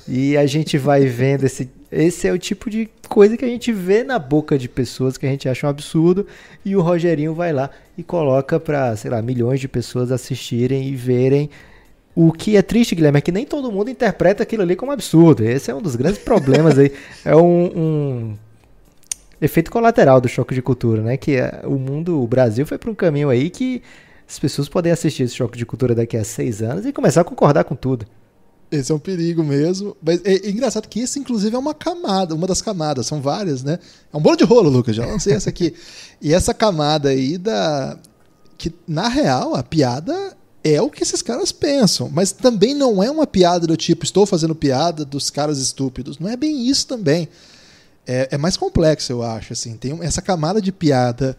E a gente vai vendo esse esse é o tipo de coisa que a gente vê na boca de pessoas que a gente acha um absurdo e o Rogerinho vai lá e coloca para, sei lá, milhões de pessoas assistirem e verem. O que é triste, Guilherme, é que nem todo mundo interpreta aquilo ali como absurdo. Esse é um dos grandes problemas aí. É um, um efeito colateral do choque de cultura, né? Que é o mundo, o Brasil foi para um caminho aí que as pessoas podem assistir esse choque de cultura daqui a seis anos e começar a concordar com tudo. Esse é um perigo mesmo. Mas é, é, engraçado que esse, inclusive, é uma camada, uma das camadas, são várias, né? É um bolo de rolo, Lucas, já lancei essa aqui. E essa camada aí da. Que, na real, a piada é o que esses caras pensam. Mas também não é uma piada do tipo, estou fazendo piada dos caras estúpidos. Não é bem isso também. É, é mais complexo, eu acho. Assim. Tem essa camada de piada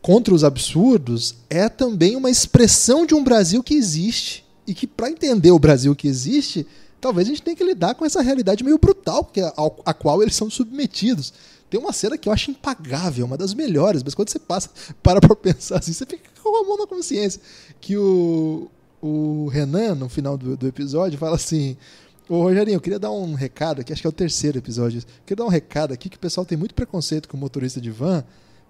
contra os absurdos é também uma expressão de um Brasil que existe e que para entender o Brasil que existe, talvez a gente tenha que lidar com essa realidade meio brutal que, a, a qual eles são submetidos. Tem uma cena que eu acho impagável, uma das melhores, mas quando você passa, para pensar assim, você fica com a mão na consciência. Que o, o Renan, no final do, do episódio, fala assim: Ô Rogerinho, eu queria dar um recado aqui, acho que é o terceiro episódio. Eu queria dar um recado aqui que o pessoal tem muito preconceito com o motorista de van,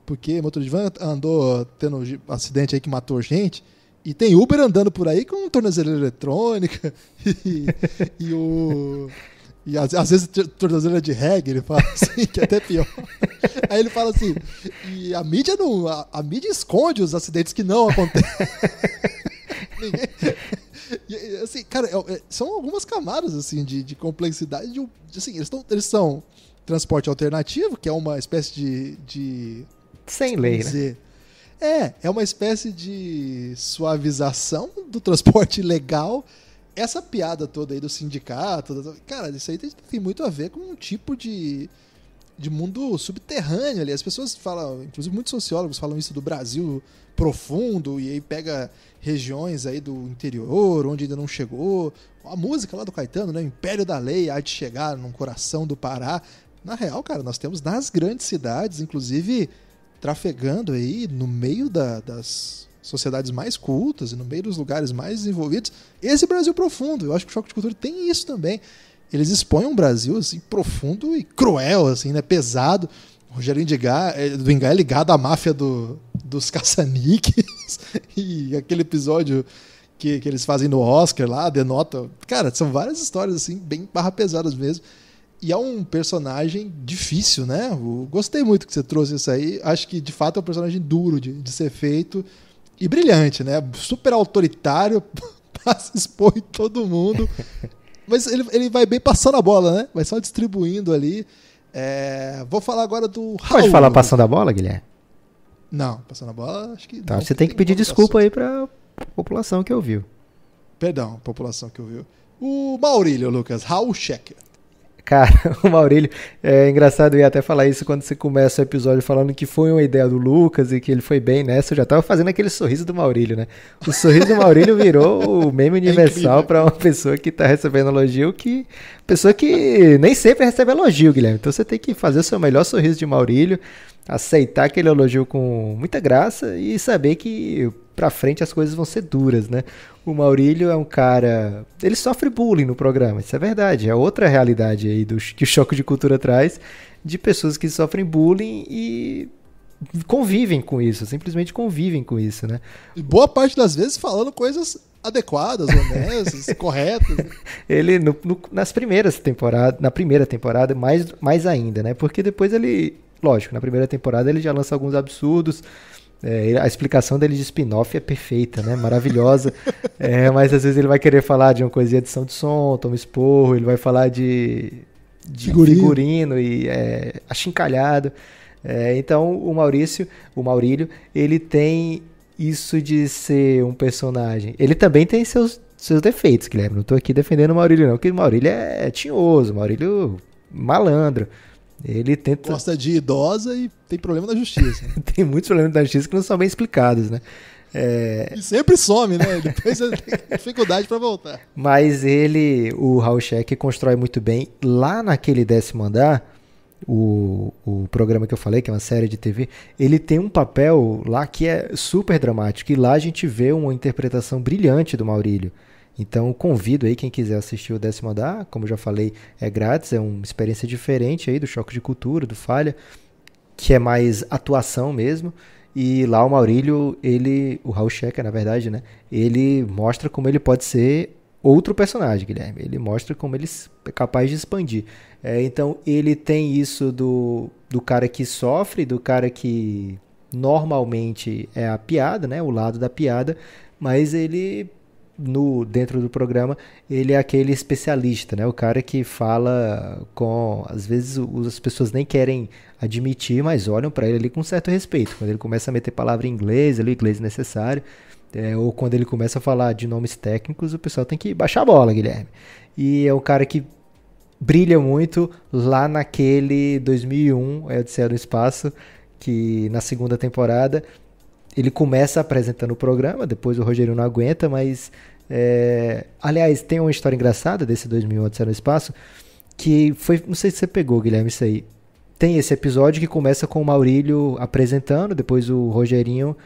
porque motorista de van andou tendo um acidente aí que matou gente. E tem Uber andando por aí com tornozeleira eletrônica e, e o. E às, às vezes tornozeleira de reggae, ele fala assim, que é até pior. Aí ele fala assim, e a mídia não. A, a mídia esconde os acidentes que não acontecem. e, assim, cara, é, é, são algumas camadas assim, de, de complexidade. De, assim, eles, tão, eles são transporte alternativo, que é uma espécie de. de Sem lei, né? dizer, né? É, é uma espécie de suavização do transporte legal. Essa piada toda aí do sindicato, cara, isso aí tem muito a ver com um tipo de, de mundo subterrâneo ali. As pessoas falam, inclusive muitos sociólogos falam isso do Brasil profundo, e aí pega regiões aí do interior, onde ainda não chegou. A música lá do Caetano, né? Império da Lei, há de chegar no coração do Pará. Na real, cara, nós temos nas grandes cidades, inclusive trafegando aí no meio da, das sociedades mais cultas e no meio dos lugares mais desenvolvidos, esse Brasil profundo. Eu acho que o Choque de Cultura tem isso também. Eles expõem um Brasil assim profundo e cruel, assim, né? Pesado. O Rogério Indigar, eh, do é ligado à máfia do, dos caçaniques e aquele episódio que, que eles fazem no Oscar lá denota. Cara, são várias histórias assim bem barra pesadas mesmo. E é um personagem difícil, né? Eu gostei muito que você trouxe isso aí. Acho que de fato é um personagem duro de, de ser feito e brilhante, né? Super autoritário, passa expor em todo mundo. Mas ele, ele vai bem passando a bola, né? Vai só distribuindo ali. É, vou falar agora do Raul. Pode falar passando a bola, Guilherme? Não, passando a bola, acho que. Tá, você tem que pedir desculpa aí pra população que ouviu. Perdão, população que ouviu. O Maurílio, Lucas, Raul Checker. Cara, o Maurílio, é engraçado, eu ia até falar isso quando você começa o episódio falando que foi uma ideia do Lucas e que ele foi bem nessa. Eu já tava fazendo aquele sorriso do Maurílio, né? O sorriso do Maurílio virou o meme é universal é para uma pessoa que tá recebendo elogio, que. Pessoa que nem sempre recebe elogio, Guilherme. Então você tem que fazer o seu melhor sorriso de Maurílio aceitar aquele elogio com muita graça e saber que pra frente as coisas vão ser duras, né? O Maurílio é um cara. Ele sofre bullying no programa, isso é verdade. É outra realidade aí do, que o choque de cultura traz de pessoas que sofrem bullying e convivem com isso, simplesmente convivem com isso, né? E boa parte das vezes falando coisas adequadas, honestas, corretas. Ele no, no, nas primeiras temporadas, na primeira temporada mais mais ainda, né? Porque depois ele Lógico, na primeira temporada ele já lança alguns absurdos. É, a explicação dele de spin-off é perfeita, né? Maravilhosa. é, mas às vezes ele vai querer falar de uma coisinha de São de som, Tom esporro, ele vai falar de, de figurino. figurino e é, achincalhado. É, então o Maurício, o Maurílio, ele tem isso de ser um personagem. Ele também tem seus, seus defeitos, Guilherme. Não estou aqui defendendo o Maurílio, não, porque o Maurílio é tinhoso, o Maurílio malandro. Ele tenta. Gosta de idosa e tem problema na justiça. tem muitos problemas na justiça que não são bem explicados, né? É... E sempre some, né? Depois tem dificuldade para voltar. Mas ele, o Raul Sheck, constrói muito bem. Lá naquele décimo andar, o, o programa que eu falei, que é uma série de TV, ele tem um papel lá que é super dramático. E lá a gente vê uma interpretação brilhante do Maurílio. Então convido aí quem quiser assistir o Décimo Andar, como já falei, é grátis, é uma experiência diferente aí do Choque de Cultura, do Falha, que é mais atuação mesmo. E lá o Maurílio, ele, o Raul Checa, na verdade, né? Ele mostra como ele pode ser outro personagem, Guilherme. Ele mostra como ele é capaz de expandir. É, então ele tem isso do, do cara que sofre, do cara que normalmente é a piada, né? O lado da piada, mas ele no dentro do programa, ele é aquele especialista, né? O cara que fala com, às vezes as pessoas nem querem admitir, mas olham para ele ali com certo respeito. Quando ele começa a meter palavra em inglês, ali o inglês necessário, é, ou quando ele começa a falar de nomes técnicos, o pessoal tem que baixar a bola, Guilherme. E é o cara que brilha muito lá naquele 2001, é Odisseia do Espaço, que na segunda temporada ele começa apresentando o programa, depois o Rogério não aguenta, mas. É... Aliás, tem uma história engraçada desse 2001 Odisseia no Espaço, que foi. Não sei se você pegou, Guilherme, isso aí. Tem esse episódio que começa com o Maurílio apresentando, depois o Rogerinho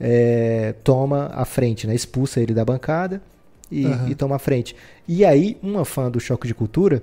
é... toma a frente, né? expulsa ele da bancada e, uhum. e toma a frente. E aí, uma fã do Choque de Cultura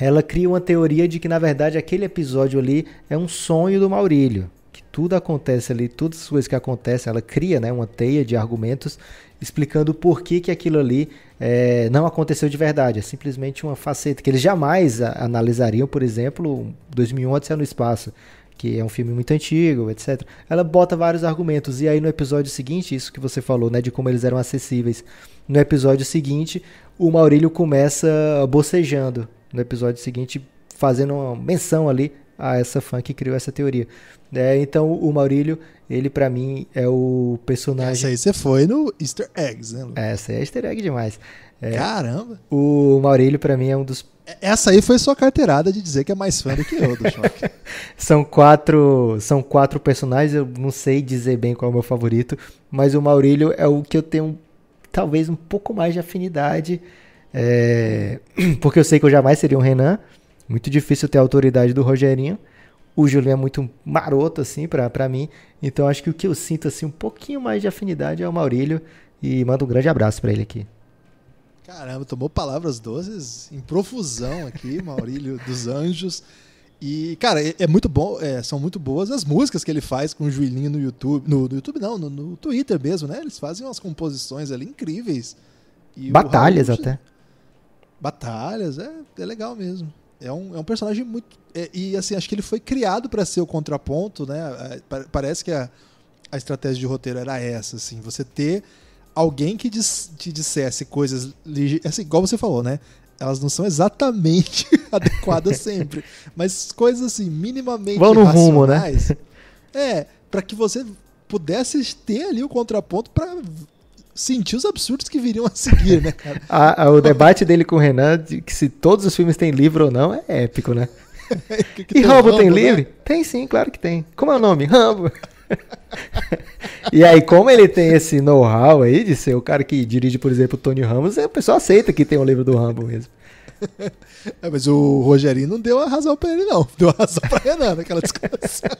ela cria uma teoria de que, na verdade, aquele episódio ali é um sonho do Maurílio que tudo acontece ali, todas as coisas que acontecem, ela cria né, uma teia de argumentos explicando por que, que aquilo ali é, não aconteceu de verdade. É simplesmente uma faceta que eles jamais analisariam, por exemplo, 2001 é no Espaço, que é um filme muito antigo, etc. Ela bota vários argumentos, e aí no episódio seguinte, isso que você falou, né, de como eles eram acessíveis. No episódio seguinte, o Maurílio começa bocejando. No episódio seguinte, fazendo uma menção ali a essa fã que criou essa teoria. É, então o Maurílio, ele para mim é o personagem. Essa aí você foi no Easter Eggs, né? Lu? É, essa aí é Easter Egg demais. É, Caramba! O Maurílio para mim é um dos. É, essa aí foi sua carteirada de dizer que é mais fã do que eu do Choque. são quatro, são quatro personagens. Eu não sei dizer bem qual é o meu favorito, mas o Maurílio é o que eu tenho talvez um pouco mais de afinidade. É, porque eu sei que eu jamais seria um Renan, muito difícil ter a autoridade do Rogerinho. O Julinho é muito maroto, assim, pra, mim. Então acho que o que eu sinto, assim, um pouquinho mais de afinidade é o Maurílio. E manda um grande abraço para ele aqui. Caramba, tomou palavras doces em profusão aqui, Maurílio dos Anjos. E, cara, é, é, muito bom, é, são muito boas as músicas que ele faz com o Julinho no YouTube. No, no YouTube não, no, no, Twitter mesmo, né? Eles fazem umas composições ali incríveis. E Batalhas Raul, até. Batalhas, é, é legal mesmo é um, é um personagem muito. É, e assim, acho que ele foi criado para ser o contraponto, né? É, parece que a, a estratégia de roteiro era essa, assim, você ter alguém que dis, te dissesse coisas. É assim, igual você falou, né? Elas não são exatamente adequadas sempre. Mas coisas assim, minimamente Vão no rumo, né? É, para que você pudesse ter ali o contraponto para sentir os absurdos que viriam a seguir, né, cara? a, a, o debate dele com o Renan, de que se todos os filmes têm livro ou não, é épico, né? que que e Rambo, tem né? livro? Tem sim, claro que tem. Como é o nome? Rambo. e aí, como ele tem esse know-how aí de ser o cara que dirige, por exemplo, o Tony Ramos, é, o pessoal aceita que tem o um livro do Rambo mesmo. É, mas o Rogerinho não deu a razão pra ele, não. Deu a razão pra Renan naquela discussão.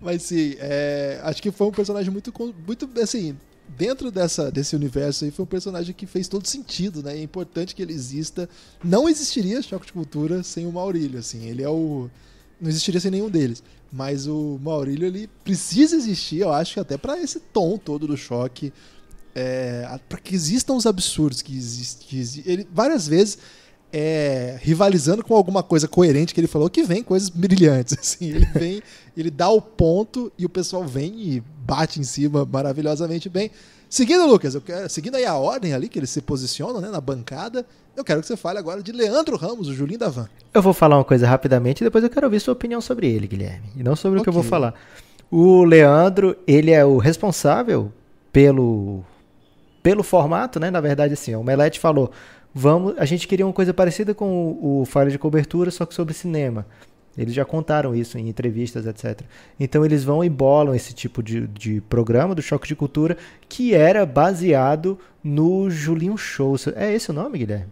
mas sim, é, acho que foi um personagem muito, muito assim, dentro dessa, desse universo aí, foi um personagem que fez todo sentido, né? E é importante que ele exista. Não existiria Choque de Cultura sem o Maurílio, assim. Ele é o. Não existiria sem nenhum deles. Mas o Maurílio, ele precisa existir, eu acho, até para esse tom todo do choque. É, para que existam os absurdos que existem. Ele várias vezes é, rivalizando com alguma coisa coerente que ele falou, que vem coisas brilhantes. Assim, ele vem, ele dá o ponto e o pessoal vem e bate em cima maravilhosamente bem. Seguindo, Lucas, quero, seguindo aí a ordem ali que ele se posiciona né, na bancada, eu quero que você fale agora de Leandro Ramos, o Julinho da Van. Eu vou falar uma coisa rapidamente e depois eu quero ouvir sua opinião sobre ele, Guilherme, e não sobre okay. o que eu vou falar. O Leandro, ele é o responsável pelo pelo formato, né? Na verdade, assim, o Melete falou, Vamos, a gente queria uma coisa parecida com o, o Falha de Cobertura, só que sobre cinema. Eles já contaram isso em entrevistas, etc. Então eles vão e bolam esse tipo de, de programa do Choque de Cultura, que era baseado no Julinho Show. É esse o nome, Guilherme?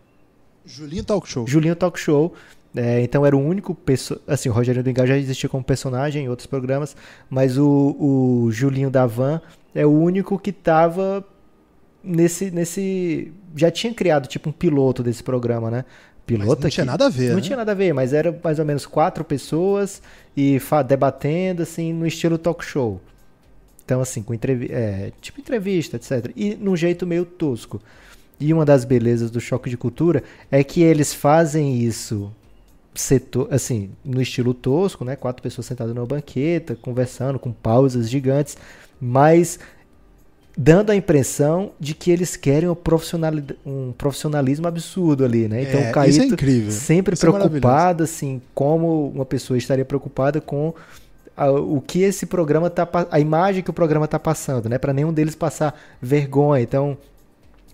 Julinho Talk Show. Julinho Talk Show. É, então era o único assim, o Rogério do Engar já existia como personagem em outros programas, mas o, o Julinho da Van é o único que estava nesse, nesse. Já tinha criado tipo um piloto desse programa, né? Piloto mas não tinha que, nada a ver. Não né? tinha nada a ver, mas era mais ou menos quatro pessoas e debatendo, assim, no estilo talk show. Então, assim, com entrevista. É, tipo entrevista, etc. E num jeito meio tosco. E uma das belezas do choque de cultura é que eles fazem isso setor, assim, no estilo tosco, né? Quatro pessoas sentadas numa banqueta, conversando, com pausas gigantes, mas dando a impressão de que eles querem um, um profissionalismo absurdo ali, né? Então é, o é Caíto é sempre isso é preocupado, é assim, como uma pessoa estaria preocupada com a, o que esse programa tá a imagem que o programa tá passando, né? Para nenhum deles passar vergonha. Então,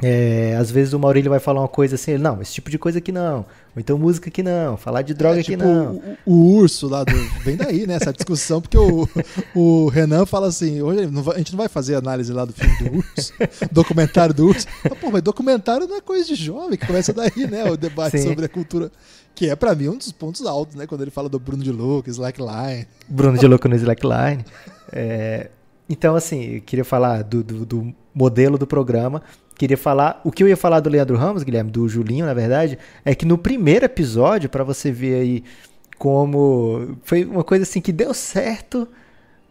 é, às vezes o Maurílio vai falar uma coisa assim, ele, não, esse tipo de coisa aqui não, ou então música aqui não, falar de droga é, tipo aqui não. O, o, urso lá do, vem daí, né, essa discussão, porque o, o Renan fala assim, hoje a gente não vai fazer análise lá do filme do urso, documentário do urso, mas, pô, mas documentário não é coisa de jovem, que começa daí, né, o debate Sim. sobre a cultura, que é para mim um dos pontos altos, né, quando ele fala do Bruno de Luca, Slackline. Bruno de Luca no Slackline, é, Então, assim, eu queria falar do, do, do modelo do programa, queria falar. O que eu ia falar do Leandro Ramos, Guilherme, do Julinho, na verdade, é que no primeiro episódio, para você ver aí como. Foi uma coisa assim que deu certo.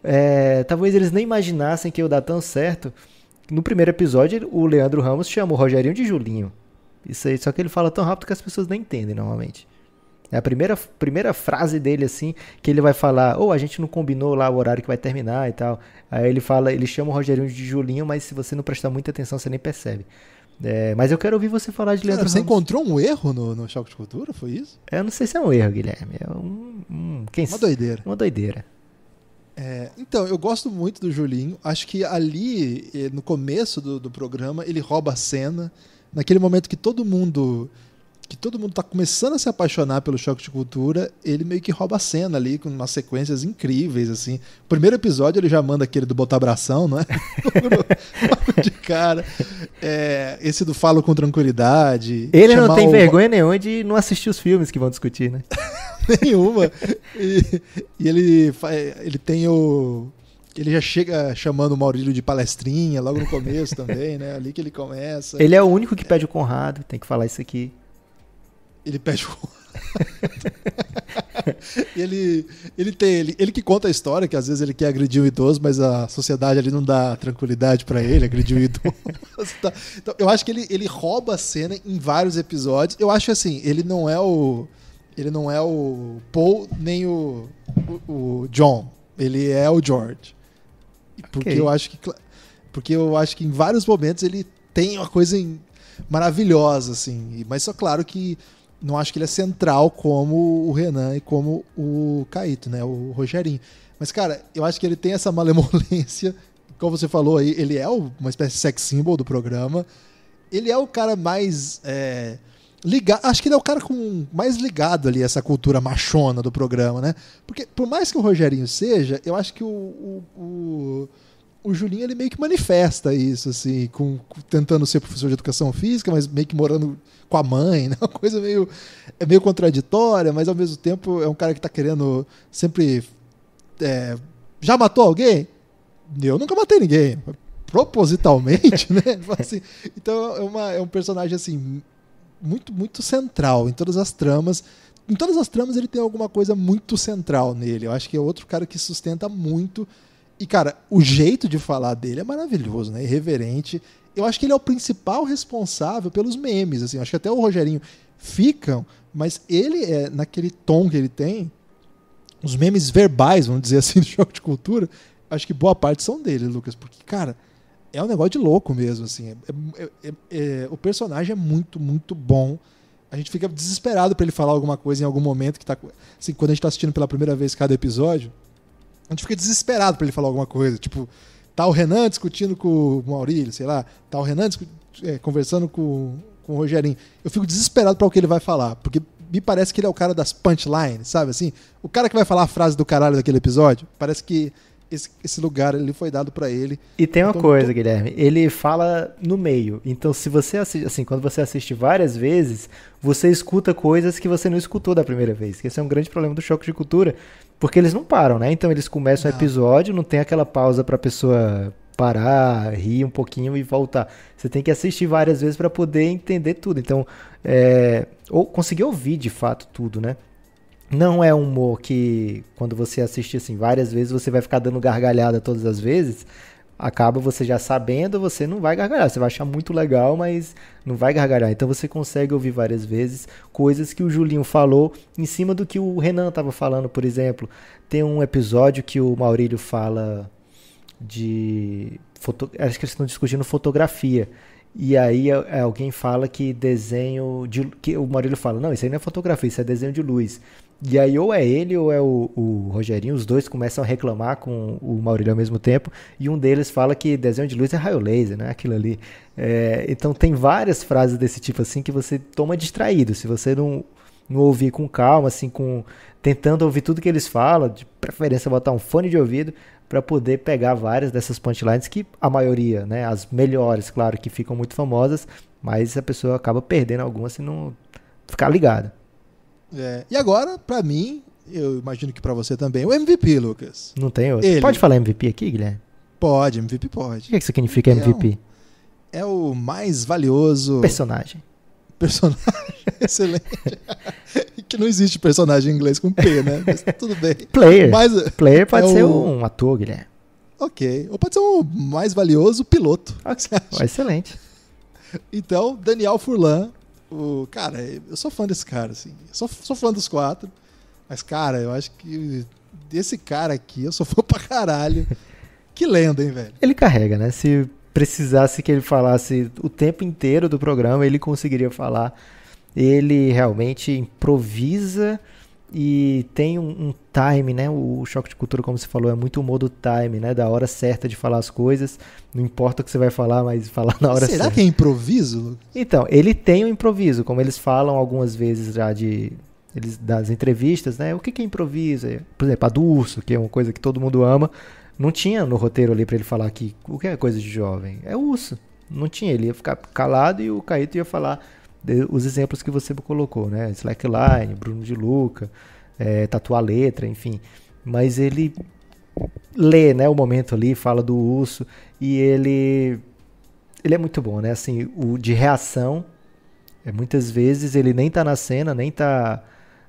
É, talvez eles nem imaginassem que ia dar tão certo. No primeiro episódio, o Leandro Ramos chama o Rogerinho de Julinho. Isso aí, só que ele fala tão rápido que as pessoas nem entendem normalmente. É a primeira, primeira frase dele, assim, que ele vai falar, ou oh, a gente não combinou lá o horário que vai terminar e tal. Aí ele fala, ele chama o Rogerinho de Julinho, mas se você não prestar muita atenção, você nem percebe. É, mas eu quero ouvir você falar de Leandro Cara, Você Ramos. encontrou um erro no, no Choque de Cultura? Foi isso? Eu não sei se é um erro, Guilherme. É um, um quem uma doideira. Uma doideira. É, então, eu gosto muito do Julinho. Acho que ali, eh, no começo do, do programa, ele rouba a cena. Naquele momento que todo mundo que todo mundo está começando a se apaixonar pelo choque de cultura, ele meio que rouba a cena ali, com umas sequências incríveis, assim. Primeiro episódio ele já manda aquele do botar abração, não é? de cara. É, esse do falo com tranquilidade. Ele não tem o... vergonha nenhuma de não assistir os filmes que vão discutir, né? nenhuma. E, e ele, ele tem o ele já chega chamando o Maurílio de palestrinha logo no começo também, né? Ali que ele começa. Ele é o único que pede o Conrado, tem que falar isso aqui. Ele pede o ele, ele tem ele, ele que conta a história que às vezes ele quer agredir o idoso, mas a sociedade ali não dá tranquilidade para ele agredir o idoso. Tá, então, eu acho que ele, ele rouba a cena em vários episódios. Eu acho assim, ele não é o ele não é o Paul nem o, o, o John. Ele é o George. Porque okay. eu acho que porque eu acho que em vários momentos ele tem uma coisa maravilhosa assim. Mas só claro que não acho que ele é central como o Renan e como o Caíto, né? O Rogerinho. Mas, cara, eu acho que ele tem essa malemolência. Como você falou aí, ele é uma espécie de sex symbol do programa. Ele é o cara mais. É, ligado. Acho que ele é o cara com mais ligado ali a essa cultura machona do programa, né? Porque, por mais que o Rogerinho seja, eu acho que o, o, o o Julinho ele meio que manifesta isso, assim, com, tentando ser professor de educação física, mas meio que morando com a mãe, né? Uma coisa meio, é meio contraditória, mas ao mesmo tempo é um cara que tá querendo sempre. É, já matou alguém? Eu nunca matei ninguém. Propositalmente, né? Assim, então é, uma, é um personagem assim muito, muito central em todas as tramas. Em todas as tramas ele tem alguma coisa muito central nele. Eu acho que é outro cara que sustenta muito. E, cara, o jeito de falar dele é maravilhoso, né? Irreverente eu acho que ele é o principal responsável pelos memes, assim, acho que até o Rogerinho ficam, mas ele é naquele tom que ele tem, os memes verbais, vamos dizer assim, do jogo de cultura, acho que boa parte são dele, Lucas, porque cara, é um negócio de louco mesmo, assim, é, é, é, é o personagem é muito, muito bom. A gente fica desesperado para ele falar alguma coisa em algum momento que tá, assim, quando a gente tá assistindo pela primeira vez cada episódio, a gente fica desesperado para ele falar alguma coisa, tipo, Tá o Renan discutindo com o Maurílio, sei lá. Tá o Renan é, conversando com, com o Rogerinho. Eu fico desesperado para o que ele vai falar, porque me parece que ele é o cara das punchlines, sabe assim? O cara que vai falar a frase do caralho daquele episódio, parece que esse, esse lugar ali foi dado para ele. E tem uma então, coisa, tô... Guilherme, ele fala no meio. Então, se você assiste, assim, quando você assiste várias vezes, você escuta coisas que você não escutou da primeira vez. Esse é um grande problema do choque de cultura, porque eles não param, né? Então eles começam o episódio, não tem aquela pausa pra pessoa parar, rir um pouquinho e voltar. Você tem que assistir várias vezes para poder entender tudo. Então, é... ou conseguir ouvir de fato tudo, né? Não é um humor que, quando você assistir assim várias vezes, você vai ficar dando gargalhada todas as vezes, acaba você já sabendo, você não vai gargalhar. Você vai achar muito legal, mas não vai gargalhar. Então você consegue ouvir várias vezes coisas que o Julinho falou em cima do que o Renan estava falando, por exemplo. Tem um episódio que o Maurílio fala de. Foto... Acho que eles estão discutindo fotografia. E aí é, é, alguém fala que desenho de que o Maurílio fala: "Não, isso aí não é fotografia, isso é desenho de luz". E aí ou é ele ou é o, o, Rogerinho, os dois começam a reclamar com o Maurílio ao mesmo tempo, e um deles fala que desenho de luz é raio laser, né? Aquilo ali. É, então tem várias frases desse tipo assim que você toma distraído. Se você não, não ouvir com calma, assim, com tentando ouvir tudo que eles falam, de preferência botar um fone de ouvido para poder pegar várias dessas punchlines que a maioria, né, as melhores, claro, que ficam muito famosas, mas a pessoa acaba perdendo algumas se não ficar ligada. É, e agora, para mim, eu imagino que para você também, o MVP, Lucas. Não tem outro. Ele. Pode falar MVP aqui, Guilherme? Pode, MVP pode. O que, é que significa é MVP? É, o mais valioso. Personagem. Personagem, excelente. que não existe personagem em inglês com P, né? Mas tudo bem. Player. Mas, Player é pode é ser o... um ator, Guilherme. Ok. Ou pode ser o mais valioso piloto. Okay. Excelente. Então, Daniel Furlan o, cara, eu sou fã desse cara, assim. Eu sou, sou fã dos quatro. Mas, cara, eu acho que desse cara aqui, eu sou fã pra caralho. Que lenda, hein, velho? Ele carrega, né? Se precisasse que ele falasse o tempo inteiro do programa, ele conseguiria falar. Ele realmente improvisa e tem um, um, time, né? O choque de cultura, como você falou, é muito o modo time, né? Da hora certa de falar as coisas. Não importa o que você vai falar, mas falar na hora Será certa. Será que é improviso? Então, ele tem o um improviso, como eles falam algumas vezes já de eles das entrevistas, né? O que que é improviso? Por exemplo, a urso que é uma coisa que todo mundo ama, não tinha no roteiro ali para ele falar que o que é coisa de jovem? É urso. Não tinha, ele ia ficar calado e o Caíto ia falar os exemplos que você colocou, né? Slackline, Bruno de Luca, é, Tatuar Letra, enfim. Mas ele lê, né, o momento ali, fala do urso e ele ele é muito bom, né? Assim, o de reação, é, muitas vezes ele nem tá na cena, nem tá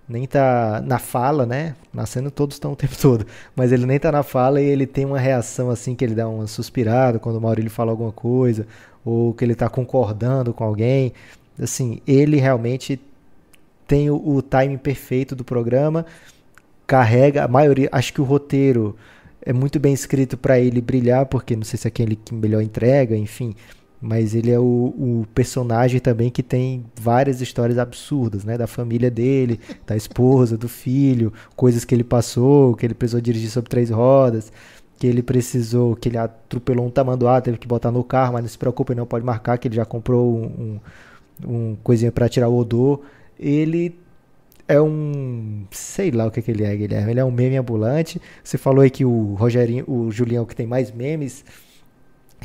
nem tá na fala, né? Na cena todos estão o tempo todo, mas ele nem tá na fala e ele tem uma reação assim que ele dá uma suspirada quando o Maurílio fala alguma coisa, ou que ele tá concordando com alguém. Assim, ele realmente tem o, o timing perfeito do programa, carrega a maioria, acho que o roteiro é muito bem escrito para ele brilhar, porque não sei se é aquele que melhor entrega, enfim, mas ele é o, o, personagem também que tem várias histórias absurdas, né? Da família dele, da esposa, do filho, coisas que ele passou, que ele precisou dirigir sobre três rodas, que ele precisou, que ele atropelou um tamanduá, teve que botar no carro, mas não se preocupe, não pode marcar, que ele já comprou um, um coisinha para tirar o odor. Ele é um. Sei lá o que, é que ele é, Guilherme. É, ele é um meme ambulante. Você falou aí que o Rogerinho, o Julião que tem mais memes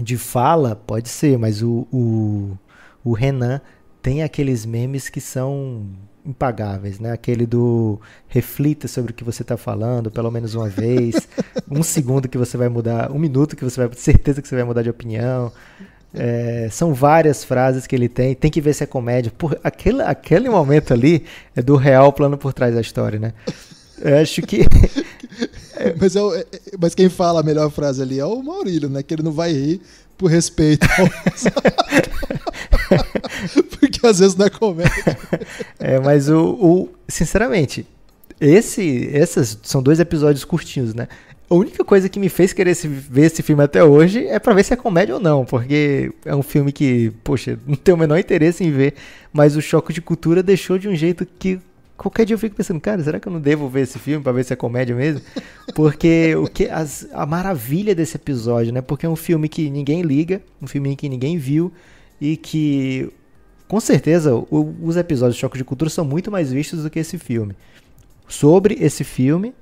de fala, pode ser, mas o, o, o Renan tem aqueles memes que são impagáveis, né? Aquele do reflita sobre o que você está falando, pelo menos uma vez, um segundo que você vai mudar, um minuto que você vai ter certeza que você vai mudar de opinião. É, são várias frases que ele tem. Tem que ver se é comédia. Por, aquele, aquele momento ali é do real plano por trás da história, né? Eu acho que. É, mas, é, é, é mas quem fala a melhor frase ali é o Maurílio, né? Que ele não vai rir por respeito ao. Porque às vezes não é comédia. É, mas o, o sinceramente, esse, essas são dois episódios curtinhos, né? A única coisa que me fez querer ver esse filme até hoje é para ver se é comédia ou não, porque é um filme que, poxa, não tenho o menor interesse em ver, mas o choque de cultura deixou de um jeito que qualquer dia eu fico pensando, cara, será que eu não devo ver esse filme para ver se é comédia mesmo? Porque o que as, a maravilha desse episódio, né? Porque é um filme que ninguém liga, um filme que ninguém viu e que com certeza o, os episódios de choque de cultura são muito mais vistos do que esse filme. Sobre esse filme,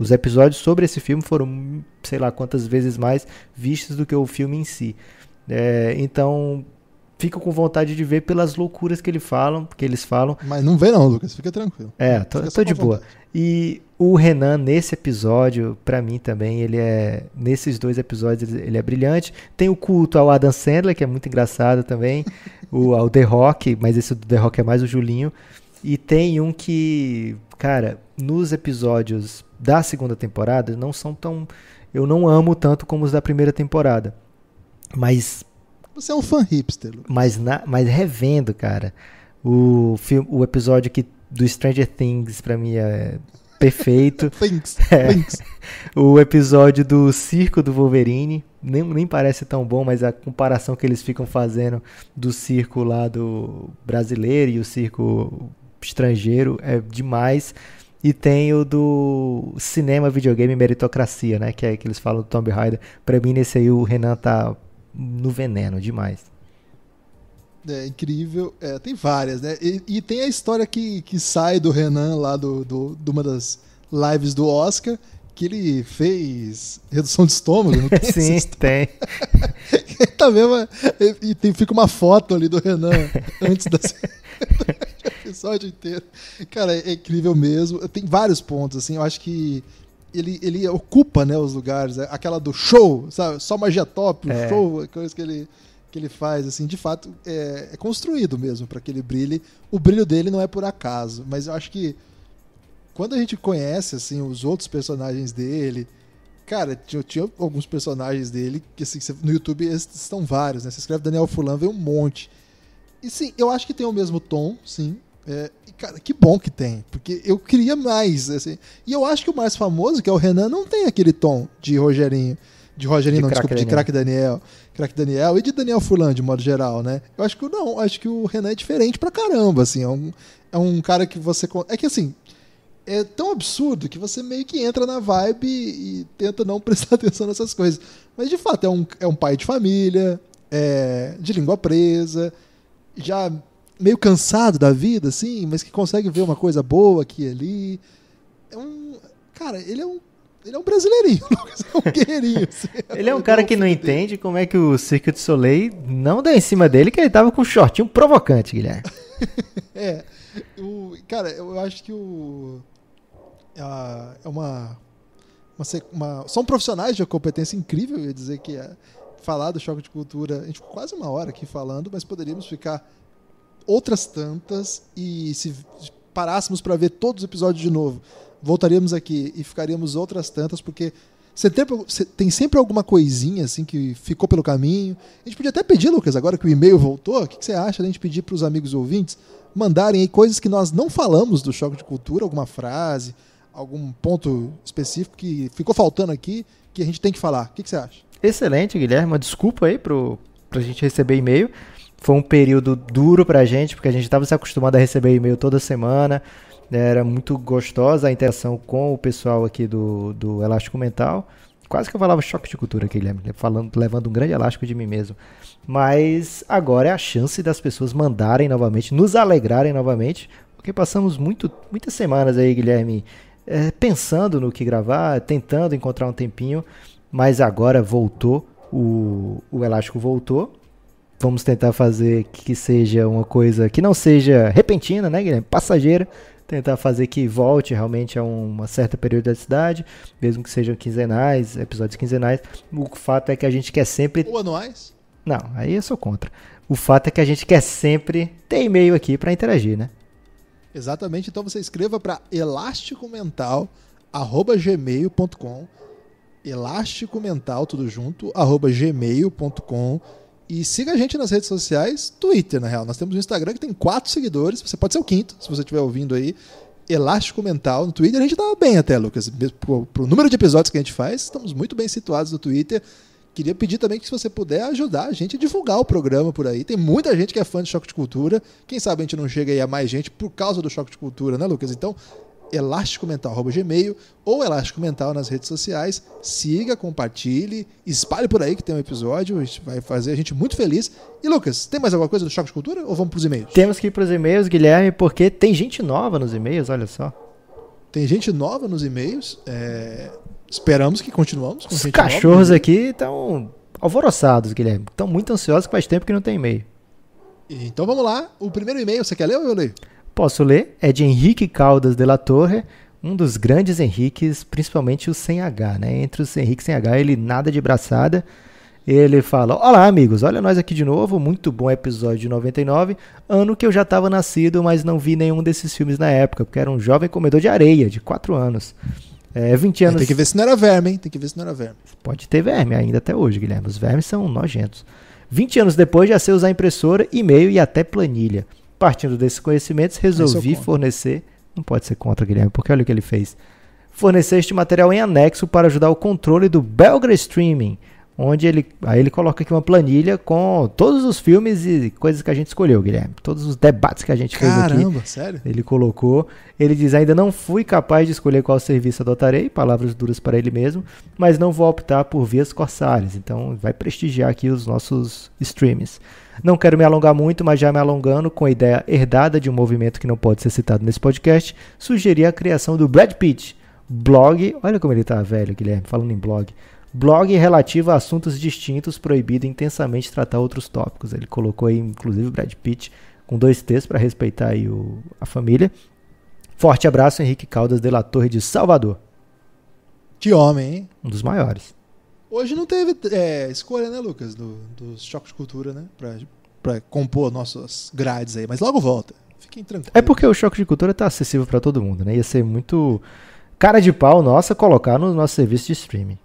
os episódios sobre esse filme foram, sei lá quantas vezes mais vistos do que o filme em si. É, então, fico com vontade de ver pelas loucuras que ele falam, que eles falam. Mas não vê não, Lucas, fica tranquilo. É, tô, tô de boa. Vontade. E o Renan nesse episódio, para mim também, ele é nesses dois episódios ele é brilhante. Tem o culto ao Adam Sandler, que é muito engraçado também, o ao The Rock, mas esse do The Rock é mais o Julinho. E tem um que, cara, nos episódios da segunda temporada não são tão. Eu não amo tanto como os da primeira temporada. Mas. Você é um fã hipster. Mas, na, mas revendo, cara, o, filme, o episódio que, do Stranger Things, pra mim, é perfeito. Things. é. O episódio do circo do Wolverine. Nem, nem parece tão bom, mas a comparação que eles ficam fazendo do circo lá do brasileiro e o circo estrangeiro é demais. E tem o do cinema, videogame meritocracia, né? Que é que eles falam do Tomb Raider. Pra mim, nesse aí o Renan tá no veneno demais. É incrível. É, tem várias, né? E, e, tem a história que, que sai do Renan lá do, do, de uma das lives do Oscar, que ele fez redução de estômago. Não tem Sim, tem. tá mesmo, e, tem, fica uma foto ali do Renan antes da. episódio inteiro. Cara, é incrível mesmo. Tem vários pontos, assim, eu acho que ele, ele ocupa, né, os lugares. É aquela do show, sabe? Só magia top, o é. show show, é coisa que ele, que ele faz, assim, de fato, é, é construído mesmo para que ele brilhe. O brilho dele não é por acaso, mas eu acho que quando a gente conhece, assim, os outros personagens dele... Cara, tinha, tinha alguns personagens dele que, assim, no YouTube estão vários, né? Você escreve Daniel Fulano vem um monte e sim, eu acho que tem o mesmo tom, sim. É, e, cara, que bom que tem, porque eu queria mais, assim. E eu acho que o mais famoso, que é o Renan, não tem aquele tom de Rogerinho. De Rogerinho, de não, desculpa, Daniel. de Crack Daniel. Crack Daniel e de Daniel Furlan, de modo geral, né? Eu acho que não, acho que o Renan é diferente pra caramba, assim. É um, é um cara que você. É que assim, é tão absurdo que você meio que entra na vibe e tenta não prestar atenção nessas coisas. Mas de fato, é um, é um pai de família, é de língua presa, já meio cansado da vida, assim, mas que consegue ver uma coisa boa aqui e ali. É um. Cara, ele é um. Ele é um brasileirinho, É um guerreirinho. Assim, ele é um cara que não entende como é que o Cirque du Soleil não deu em cima dele, que ele tava com um shortinho provocante, Guilherme. é. O, cara, eu acho que o. É uma, uma, uma. São profissionais de uma competência incrível, eu ia dizer que é falar do choque de cultura. A gente ficou quase uma hora aqui falando, mas poderíamos ficar outras tantas e se parássemos para ver todos os episódios de novo, voltaríamos aqui e ficaríamos outras tantas, porque tem sempre alguma coisinha assim que ficou pelo caminho. A gente podia até pedir, Lucas, agora que o e-mail voltou, o que, você acha da gente pedir para os amigos ouvintes mandarem aí coisas que nós não falamos do choque de cultura, alguma frase, algum ponto específico que ficou faltando aqui que a gente tem que falar. O que, você acha? Excelente, Guilherme. Uma desculpa aí para pra gente receber e-mail. Foi um período duro pra gente, porque a gente estava se acostumado a receber e-mail toda semana. Né? Era muito gostosa a interação com o pessoal aqui do, do Elástico Mental. Quase que eu falava choque de cultura aqui, Guilherme, né? falando, levando um grande elástico de mim mesmo. Mas agora é a chance das pessoas mandarem novamente, nos alegrarem novamente, porque passamos muito, muitas semanas aí, Guilherme, é, pensando no que gravar, tentando encontrar um tempinho mas agora voltou, o, o elástico voltou. Vamos tentar fazer que seja uma coisa que não seja repentina, né, Guilherme? Passageira. Tentar fazer que volte realmente a uma certa periodicidade, mesmo que sejam quinzenais, episódios quinzenais. O fato é que a gente quer sempre. Ou anuais? Não, aí eu sou contra. O fato é que a gente quer sempre ter e-mail aqui para interagir, né? Exatamente. Então você escreva para elásticomental@gmail.com elástico mental, tudo junto, arroba gmail.com. E siga a gente nas redes sociais, Twitter, na real. Nós temos um Instagram que tem quatro seguidores, você pode ser o quinto, se você estiver ouvindo aí. Elástico Mental no Twitter, a gente tá bem até, Lucas. Pro, pro número de episódios que a gente faz, estamos muito bem situados no Twitter. Queria pedir também que se você puder ajudar a gente a divulgar o programa por aí. Tem muita gente que é fã de Choque de Cultura. Quem sabe a gente não chega aí a mais gente por causa do Choque de Cultura, né, Lucas? Então, elásticomental.gmail ou Elástico Mental nas redes sociais. Siga, compartilhe, espalhe por aí que tem um episódio, vai fazer a gente muito feliz. E Lucas, tem mais alguma coisa do Choque de Cultura ou vamos para os e-mails? Temos que ir para os e-mails, Guilherme, porque tem gente nova nos e-mails, olha só. Tem gente nova nos e-mails, é... esperamos que continuamos. Com Os cachorros nova. aqui estão alvoroçados, Guilherme, estão muito ansiosos que faz tempo que não tem e-mail. Então vamos lá, o primeiro e-mail, você quer ler ou eu leio? Posso ler? É de Henrique Caldas de la Torre, um dos grandes Henriques, principalmente o sem H, né? Entre os Henriques sem H, ele nada de braçada. Ele fala: Olá, amigos, olha nós aqui de novo. Muito bom episódio de 99, ano que eu já estava nascido, mas não vi nenhum desses filmes na época, porque era um jovem comedor de areia, de 4 anos. É, 20 anos. Tem que ver se não era verme, hein? Tem que ver se não era verme. Pode ter verme ainda até hoje, Guilherme. Os vermes são nojentos. 20 anos depois já sei usar impressora, e-mail e até planilha. Partindo desses conhecimentos, é resolvi fornecer. Não pode ser contra, Guilherme, porque olha o que ele fez. Fornecer este material em anexo para ajudar o controle do Belgra Streaming, onde ele, aí ele coloca aqui uma planilha com todos os filmes e coisas que a gente escolheu, Guilherme. Todos os debates que a gente Caramba, fez aqui. Caramba, sério? Ele colocou. Ele diz: ainda não fui capaz de escolher qual serviço adotarei, palavras duras para ele mesmo, mas não vou optar por vias corsárias. Então vai prestigiar aqui os nossos streams. Não quero me alongar muito, mas já me alongando com a ideia herdada de um movimento que não pode ser citado nesse podcast, sugeri a criação do Brad Pitt, blog. Olha como ele tá velho, Guilherme, falando em blog. Blog relativo a assuntos distintos, proibido intensamente tratar outros tópicos. Ele colocou aí, inclusive, Brad Pitt com dois T's para respeitar aí o, a família. Forte abraço, Henrique Caldas de la Torre de Salvador. De homem, hein? Um dos maiores. Hoje não teve é, escolha, né, Lucas, do, dos choques de cultura, né? Pra, pra compor nossas grades aí. Mas logo volta. Fiquem tranquilos. É porque o choque de cultura tá acessível para todo mundo, né? Ia ser muito cara de pau nossa colocar no nosso serviço de streaming.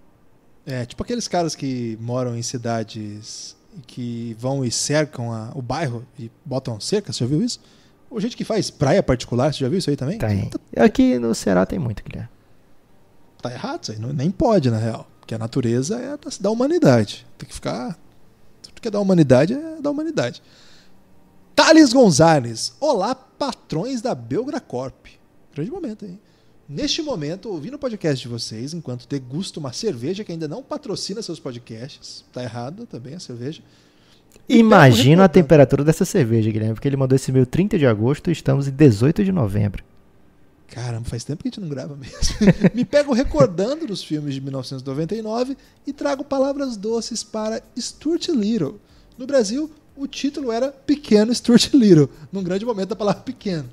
É, tipo aqueles caras que moram em cidades que vão e cercam a, o bairro e botam cerca, você já viu isso? Ou gente que faz praia particular, você já viu isso aí também? Tem. Tá Aqui no Ceará tem muito, Guilherme. Tá errado isso aí, não, nem pode, na real. Porque a natureza é da humanidade. Tem que ficar. Tudo que é da humanidade é da humanidade. Thales Gonzalez. Olá, patrões da Belgra Corp. Grande momento, hein? Neste momento, ouvindo o podcast de vocês, enquanto degusto uma cerveja que ainda não patrocina seus podcasts. Tá errado também a cerveja. Imagina a temperatura dessa cerveja, Guilherme, porque ele mandou esse meu 30 de agosto e estamos em 18 de novembro. Caramba, faz tempo que a gente não grava mesmo. Me pego recordando dos filmes de 1999 e trago palavras doces para Stuart Little. No Brasil, o título era Pequeno Stuart Little, num grande momento da palavra pequeno.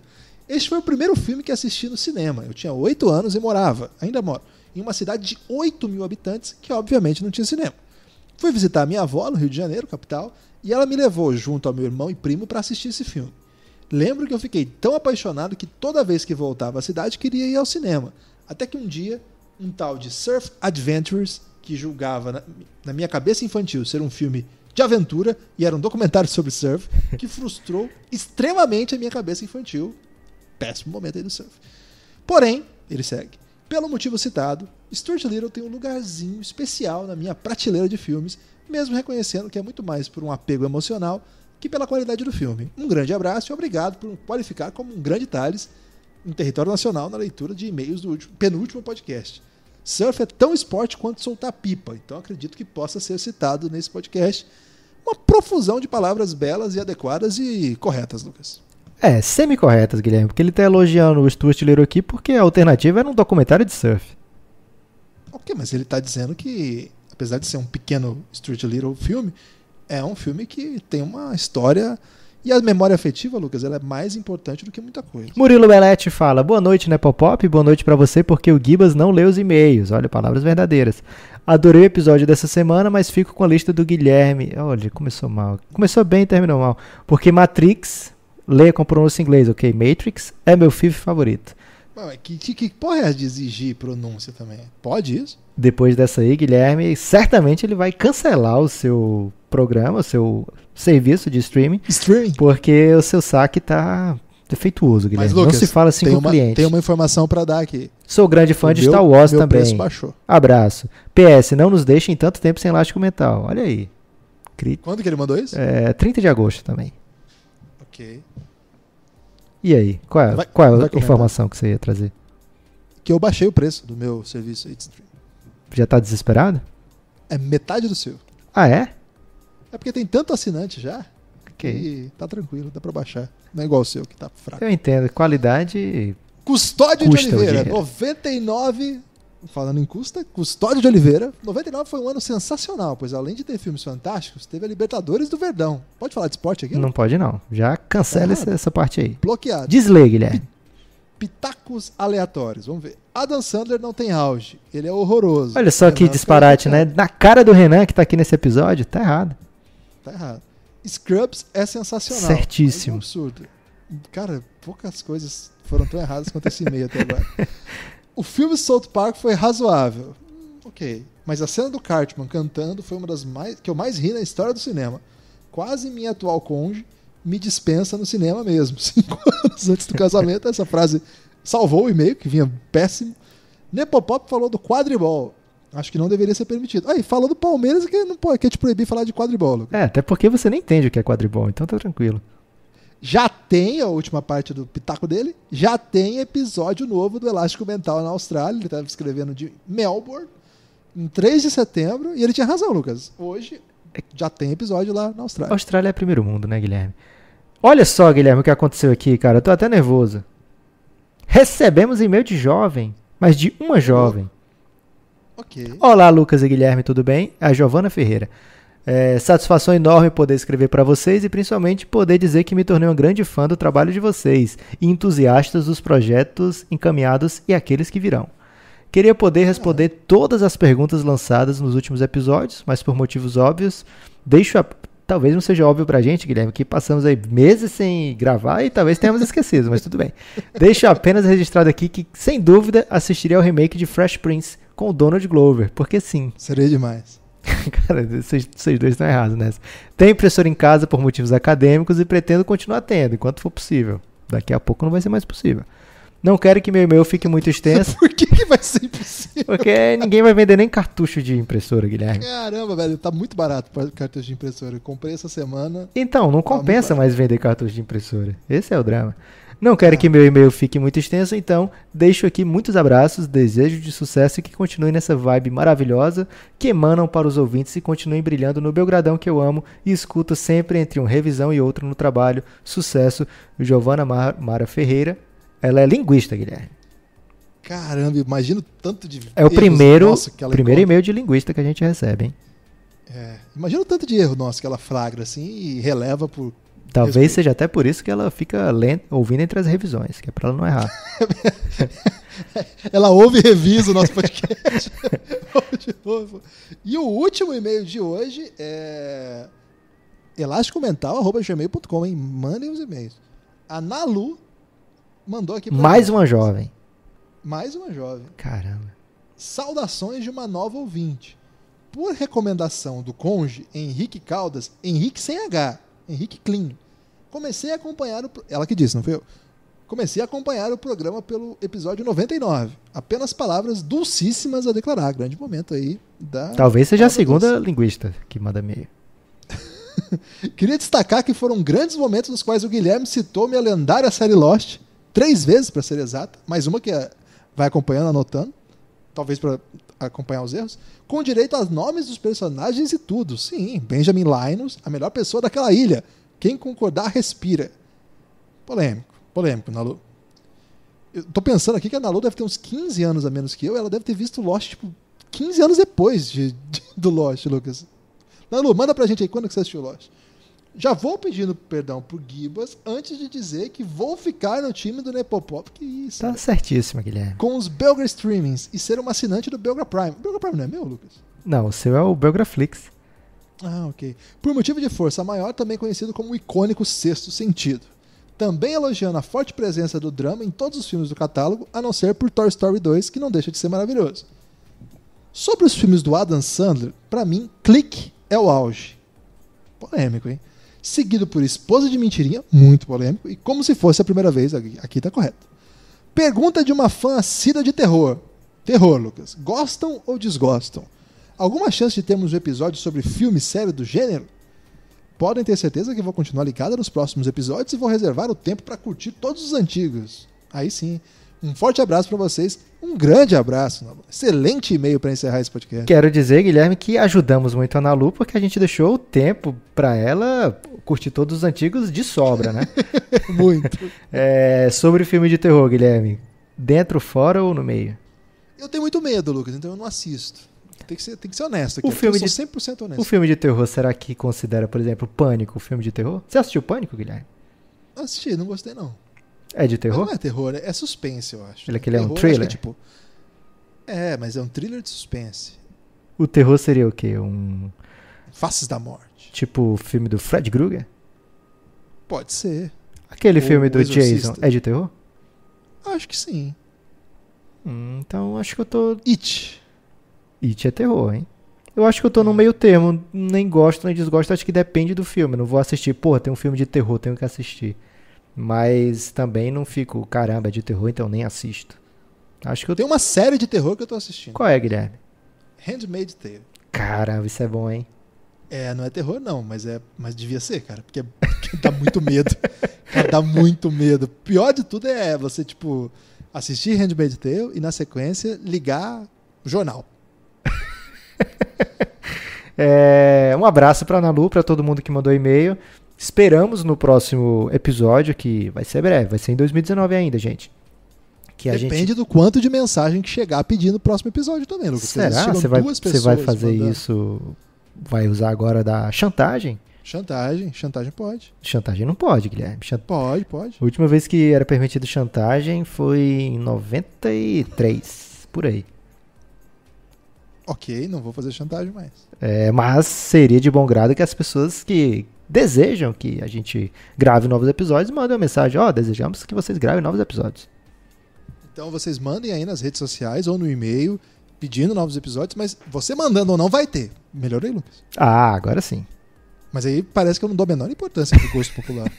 Este foi o primeiro filme que assisti no cinema. Eu tinha 8 anos e morava, ainda moro, em uma cidade de 8 mil habitantes que obviamente não tinha cinema. Fui visitar minha avó no Rio de Janeiro, capital, e ela me levou junto ao meu irmão e primo para assistir esse filme. Lembro que eu fiquei tão apaixonado que toda vez que voltava à cidade queria ir ao cinema. Até que um dia, um tal de Surf Adventures, que julgava na, na minha cabeça infantil ser um filme de aventura e era um documentário sobre surf, que frustrou extremamente a minha cabeça infantil. Péssimo momento aí do surf. Porém, ele segue. Pelo motivo citado, Stuart Little tem um lugarzinho especial na minha prateleira de filmes, mesmo reconhecendo que é muito mais por um apego emocional que pela qualidade do filme. Um grande abraço e obrigado por qualificar como um grande Thales no território nacional na leitura de e-mails do último, penúltimo podcast. Surf é tão esporte quanto soltar pipa, então acredito que possa ser citado nesse podcast uma profusão de palavras belas e adequadas e corretas, Lucas. É, semi-corretas, Guilherme, porque ele está elogiando o Stuart Little aqui porque a alternativa era um documentário de surf. Ok, mas ele está dizendo que, apesar de ser um pequeno Stuart Little filme, é um filme que tem uma história. E a memória afetiva, Lucas, ela é mais importante do que muita coisa. Murilo Belletti fala: Boa noite, né, Popop? Boa noite para você, porque o Gibas não leu os e-mails. Olha, palavras verdadeiras. Adorei o episódio dessa semana, mas fico com a lista do Guilherme. Olha, começou mal. Começou bem e terminou mal. Porque Matrix, leia com pronúncia em inglês, ok? Matrix é meu filme favorito. É que, que, que porra é de exigir pronúncia também? Pode isso? depois dessa aí, Guilherme, certamente ele vai cancelar o seu programa, o seu serviço de streaming, porque o seu saque tá defeituoso, Guilherme. Mas, Lucas, Não se fala assim com o cliente. Tem uma informação para dar aqui. Sou grande fã o de meu, Star Wars meu também. Preço baixou. Abraço. PS, não nos deixem tanto tempo sem elástico mental. Olha aí. Cri... Quando que ele mandou isso? É, 30 de agosto também. Ok. E aí, qual, é vai, qual é a informação que você ia trazer? Que eu baixei o preço do meu serviço de streaming. Já tá desesperado? É metade do seu. Ah, é? É porque tem tanto assinante já. Que tá tranquilo, dá pra baixar. Não é igual o seu que tá fraco. Eu entendo. Qualidade. Custódio de Oliveira, 99. Falando em custa, Custódio de Oliveira. 99 foi um ano sensacional, pois além de ter filmes fantásticos, teve a Libertadores do Verdão. Pode falar de esporte aqui? Não, não? pode, não. Já cancela tá essa, parte aí. Bloqueado. Deslei, Guilherme. Pitacos Aleatórios. Vamos ver. Adam Sandler não tem auge. Ele é horroroso. Olha só Renan que é disparate, né? Na cara do Renan que tá aqui nesse episódio, tá errado. Tá errado. Scrubs é sensacional. Certíssimo. É um absurdo. Cara, poucas coisas foram tão erradas quanto esse meio. até agora. O filme Salt Park foi razoável. Hum, ok. Mas a cena do Cartman cantando foi uma das mais que eu mais ri na história do cinema. Quase minha atual conge me dispensa no cinema mesmo. Cinco anos antes do casamento, essa frase salvou o e-mail, que vinha péssimo. Nepopop falou do quadribol. Acho que não deveria ser permitido. Aí, falou do Palmeiras, que não pode, é é te proibir falar de quadribol. Lucas. É, até porque você nem entende o que é quadribol, então tá tranquilo. Já tem a última parte do pitaco dele, já tem episódio novo do Elástico Mental na Austrália, ele estava escrevendo de Melbourne, em 3 de setembro, e ele tinha razão, Lucas. Hoje é já tem episódio lá na Austrália. A Austrália é primeiro mundo, né, Guilherme? Olha só, Guilherme, o que aconteceu aqui, cara. Eu tô até nervoso. Recebemos e-mail de jovem, mas de uma jovem. Ok. Olá, Lucas e Guilherme, tudo bem? A Giovana Ferreira. É, satisfação enorme poder escrever para vocês e principalmente poder dizer que me tornei um grande fã do trabalho de vocês e entusiastas dos projetos encaminhados e aqueles que virão. Queria poder responder todas as perguntas lançadas nos últimos episódios, mas por motivos óbvios, deixo a talvez não seja óbvio pra gente, Guilherme, que passamos aí meses sem gravar e talvez tenhamos esquecido, mas tudo bem. Deixo apenas registrado aqui que, sem dúvida, assistiria ao remake de Fresh Prince com o Donald Glover, porque sim. Seria demais. Cara, vocês, vocês dois estão errados nessa. Tenho impressora em casa por motivos acadêmicos e pretendo continuar tendo, enquanto for possível. Daqui a pouco não vai ser mais possível. Não quero que meu e-mail fique muito extenso. Por que, que vai ser impossível? Porque ninguém vai vender nem cartucho de impressora, Guilherme. Caramba, velho, tá muito barato para cartucho de impressora. Eu comprei essa semana. Então, não tá compensa mais vender cartucho de impressora. Esse é o drama. Não quero ah. que meu e-mail fique muito extenso, então deixo aqui muitos abraços, desejo de sucesso e que continue nessa vibe maravilhosa que emanam para os ouvintes e continuem brilhando no Belgradão que eu amo e escuto sempre entre um revisão e outro no trabalho. Sucesso, Giovana Mara Ferreira, ela é linguista, Guilherme. Caramba, imagino tanto de É o primeiro, nosso que ela primeiro e-mail de linguista que a gente recebe, hein? É, imagina o tanto de erro nosso que ela flagra assim e releva por. Talvez respeito. seja até por isso que ela fica lendo, ouvindo entre as revisões, que é pra ela não errar. ela ouve e revisa o nosso podcast. de novo. E o último e-mail de hoje é elasticomental@gmail.com hein? Mandem os e-mails. A Nalu mandou aqui. Mais uma jovem. Mais uma jovem. Caramba. Saudações de uma nova ouvinte. Por recomendação do conge Henrique Caldas, Henrique sem H, Henrique Clean, comecei a acompanhar o. Ela que disse, não foi eu? Comecei a acompanhar o programa pelo episódio 99. Apenas palavras dulcíssimas a declarar. Grande momento aí da. Talvez seja a segunda linguista que manda meio. Queria destacar que foram grandes momentos nos quais o Guilherme citou minha lendária série Lost três vezes, para ser exata, mais uma que é, vai acompanhando, anotando, talvez para acompanhar os erros, com direito aos nomes dos personagens e tudo. Sim, Benjamin Linus, a melhor pessoa daquela ilha. Quem concordar, respira. Polêmico, polêmico, Nalu. Eu tô pensando aqui que a Nalu deve ter uns 15 anos a menos que eu, ela deve ter visto Lost, tipo, 15 anos depois de, de, do Lost, Lucas. Nalu, manda pra gente aí quando que você assistiu Lost. Já vou pedindo perdão pro Gibas antes de dizer que vou ficar no time do Nepopop. Que isso. Tá né? certíssimo, Guilherme. Com os Belgra Streamings e ser um assinante do Belgra Prime. Belgra Prime não é meu, Lucas? Não, o seu é o Belgra Flix. Ah, ok. Por motivo de força maior, também conhecido como o icônico Sexto Sentido. Também elogiando a forte presença do drama em todos os filmes do catálogo, a não ser por Toy Story 2, que não deixa de ser maravilhoso. Sobre os filmes do Adam Sandler, para mim, Click é o auge. Polêmico, hein? seguido por Esposa de Mentirinha, muito polêmico, e Como Se Fosse a Primeira Vez, aqui está correto. Pergunta de uma fã assídua de terror. Terror, Lucas. Gostam ou desgostam? Alguma chance de termos um episódio sobre filme sério do gênero? Podem ter certeza que vou continuar ligada nos próximos episódios e vou reservar o tempo para curtir todos os antigos. Aí sim. Um forte abraço para vocês, um grande abraço, excelente e-mail para encerrar esse podcast. Quero dizer, Guilherme, que ajudamos muito a Ana Lu porque a gente deixou o tempo para ela curti todos os antigos de sobra, né? Muito. É, sobre filme de terror, Guilherme, dentro, fora ou no meio? Eu tenho muito medo, Lucas, então eu não assisto. Tem que ser, tem que ser honesto aqui. O filme eu de, sou 100% honesto. O filme de terror, será que considera, por exemplo, Pânico, o filme de terror? Você assistiu Pânico, Guilherme? Assisti, não gostei não. É de terror? Mas não é terror, é, é suspense, eu acho. Ele, aquele é, é um thriller? É, tipo... é, mas é um thriller de suspense. O terror seria o quê? Um... Faces da Morte. Tipo o filme do Fred Krueger? Pode ser. Aquele o filme do Exorcista. Jason é de terror? Acho que sim. Hum, então acho que eu tô. It. It é terror, hein? Eu acho que eu tô é. no meio termo. Nem gosto, nem desgosto. Acho que depende do filme. Não vou assistir. Porra, tem um filme de terror, tenho que assistir. Mas também não fico, caramba, é de terror, então nem assisto. Acho que eu... Tem uma série de terror que eu tô assistindo. Qual é, Guilherme? Handmade Tale. Caramba, isso é bom, hein? É, não é terror, não, mas é. Mas devia ser, cara, porque, é, porque dá muito medo. cara, dá muito medo. Pior de tudo é você, tipo, assistir Handmaid's Tale e, na sequência, ligar jornal. é, um abraço pra Nalu, pra todo mundo que mandou e-mail. Esperamos no próximo episódio, que vai ser breve, vai ser em 2019 ainda, gente. Depende gente... do quanto de mensagem que chegar pedindo o próximo episódio também, Lucas. Será? Você vai, você vai fazer mandando... isso vai usar agora da chantagem. Chantagem, chantagem pode. Chantagem não pode, Guilherme. Chant... Pode, pode. A última vez que era permitido chantagem foi em 93, por aí. Ok, não vou fazer chantagem mais. É, mas seria de bom grado que as pessoas que desejam que a gente grave novos episódios mandem uma mensagem: ó, oh, desejamos que vocês gravem novos episódios. Então vocês mandem aí nas redes sociais ou no e-mail pedindo novos episódios, mas você mandando ou não vai ter. Melhorei, Lucas? Ah, agora sim. Mas aí parece que eu não dou a menor importância pro gosto popular.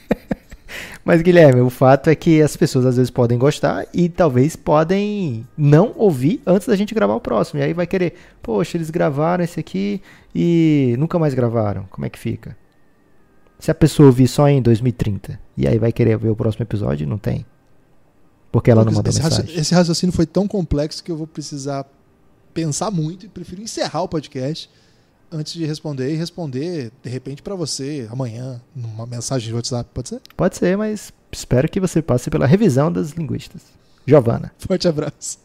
Mas, Guilherme, o fato é que as pessoas às vezes podem gostar e talvez podem não ouvir antes da gente gravar o próximo. E aí vai querer, poxa, eles gravaram esse aqui e nunca mais gravaram. Como é que fica? Se a pessoa ouvir só em 2030 e aí vai querer ver o próximo episódio, não tem. Porque ela não mandou esse mensagem. esse raciocínio foi tão complexo que eu vou precisar pensar muito e prefiro encerrar o podcast antes de responder e responder, de repente, para você amanhã, numa mensagem de WhatsApp, pode ser? Pode ser, mas espero que você passe pela revisão das linguistas. Giovana. Forte abraço.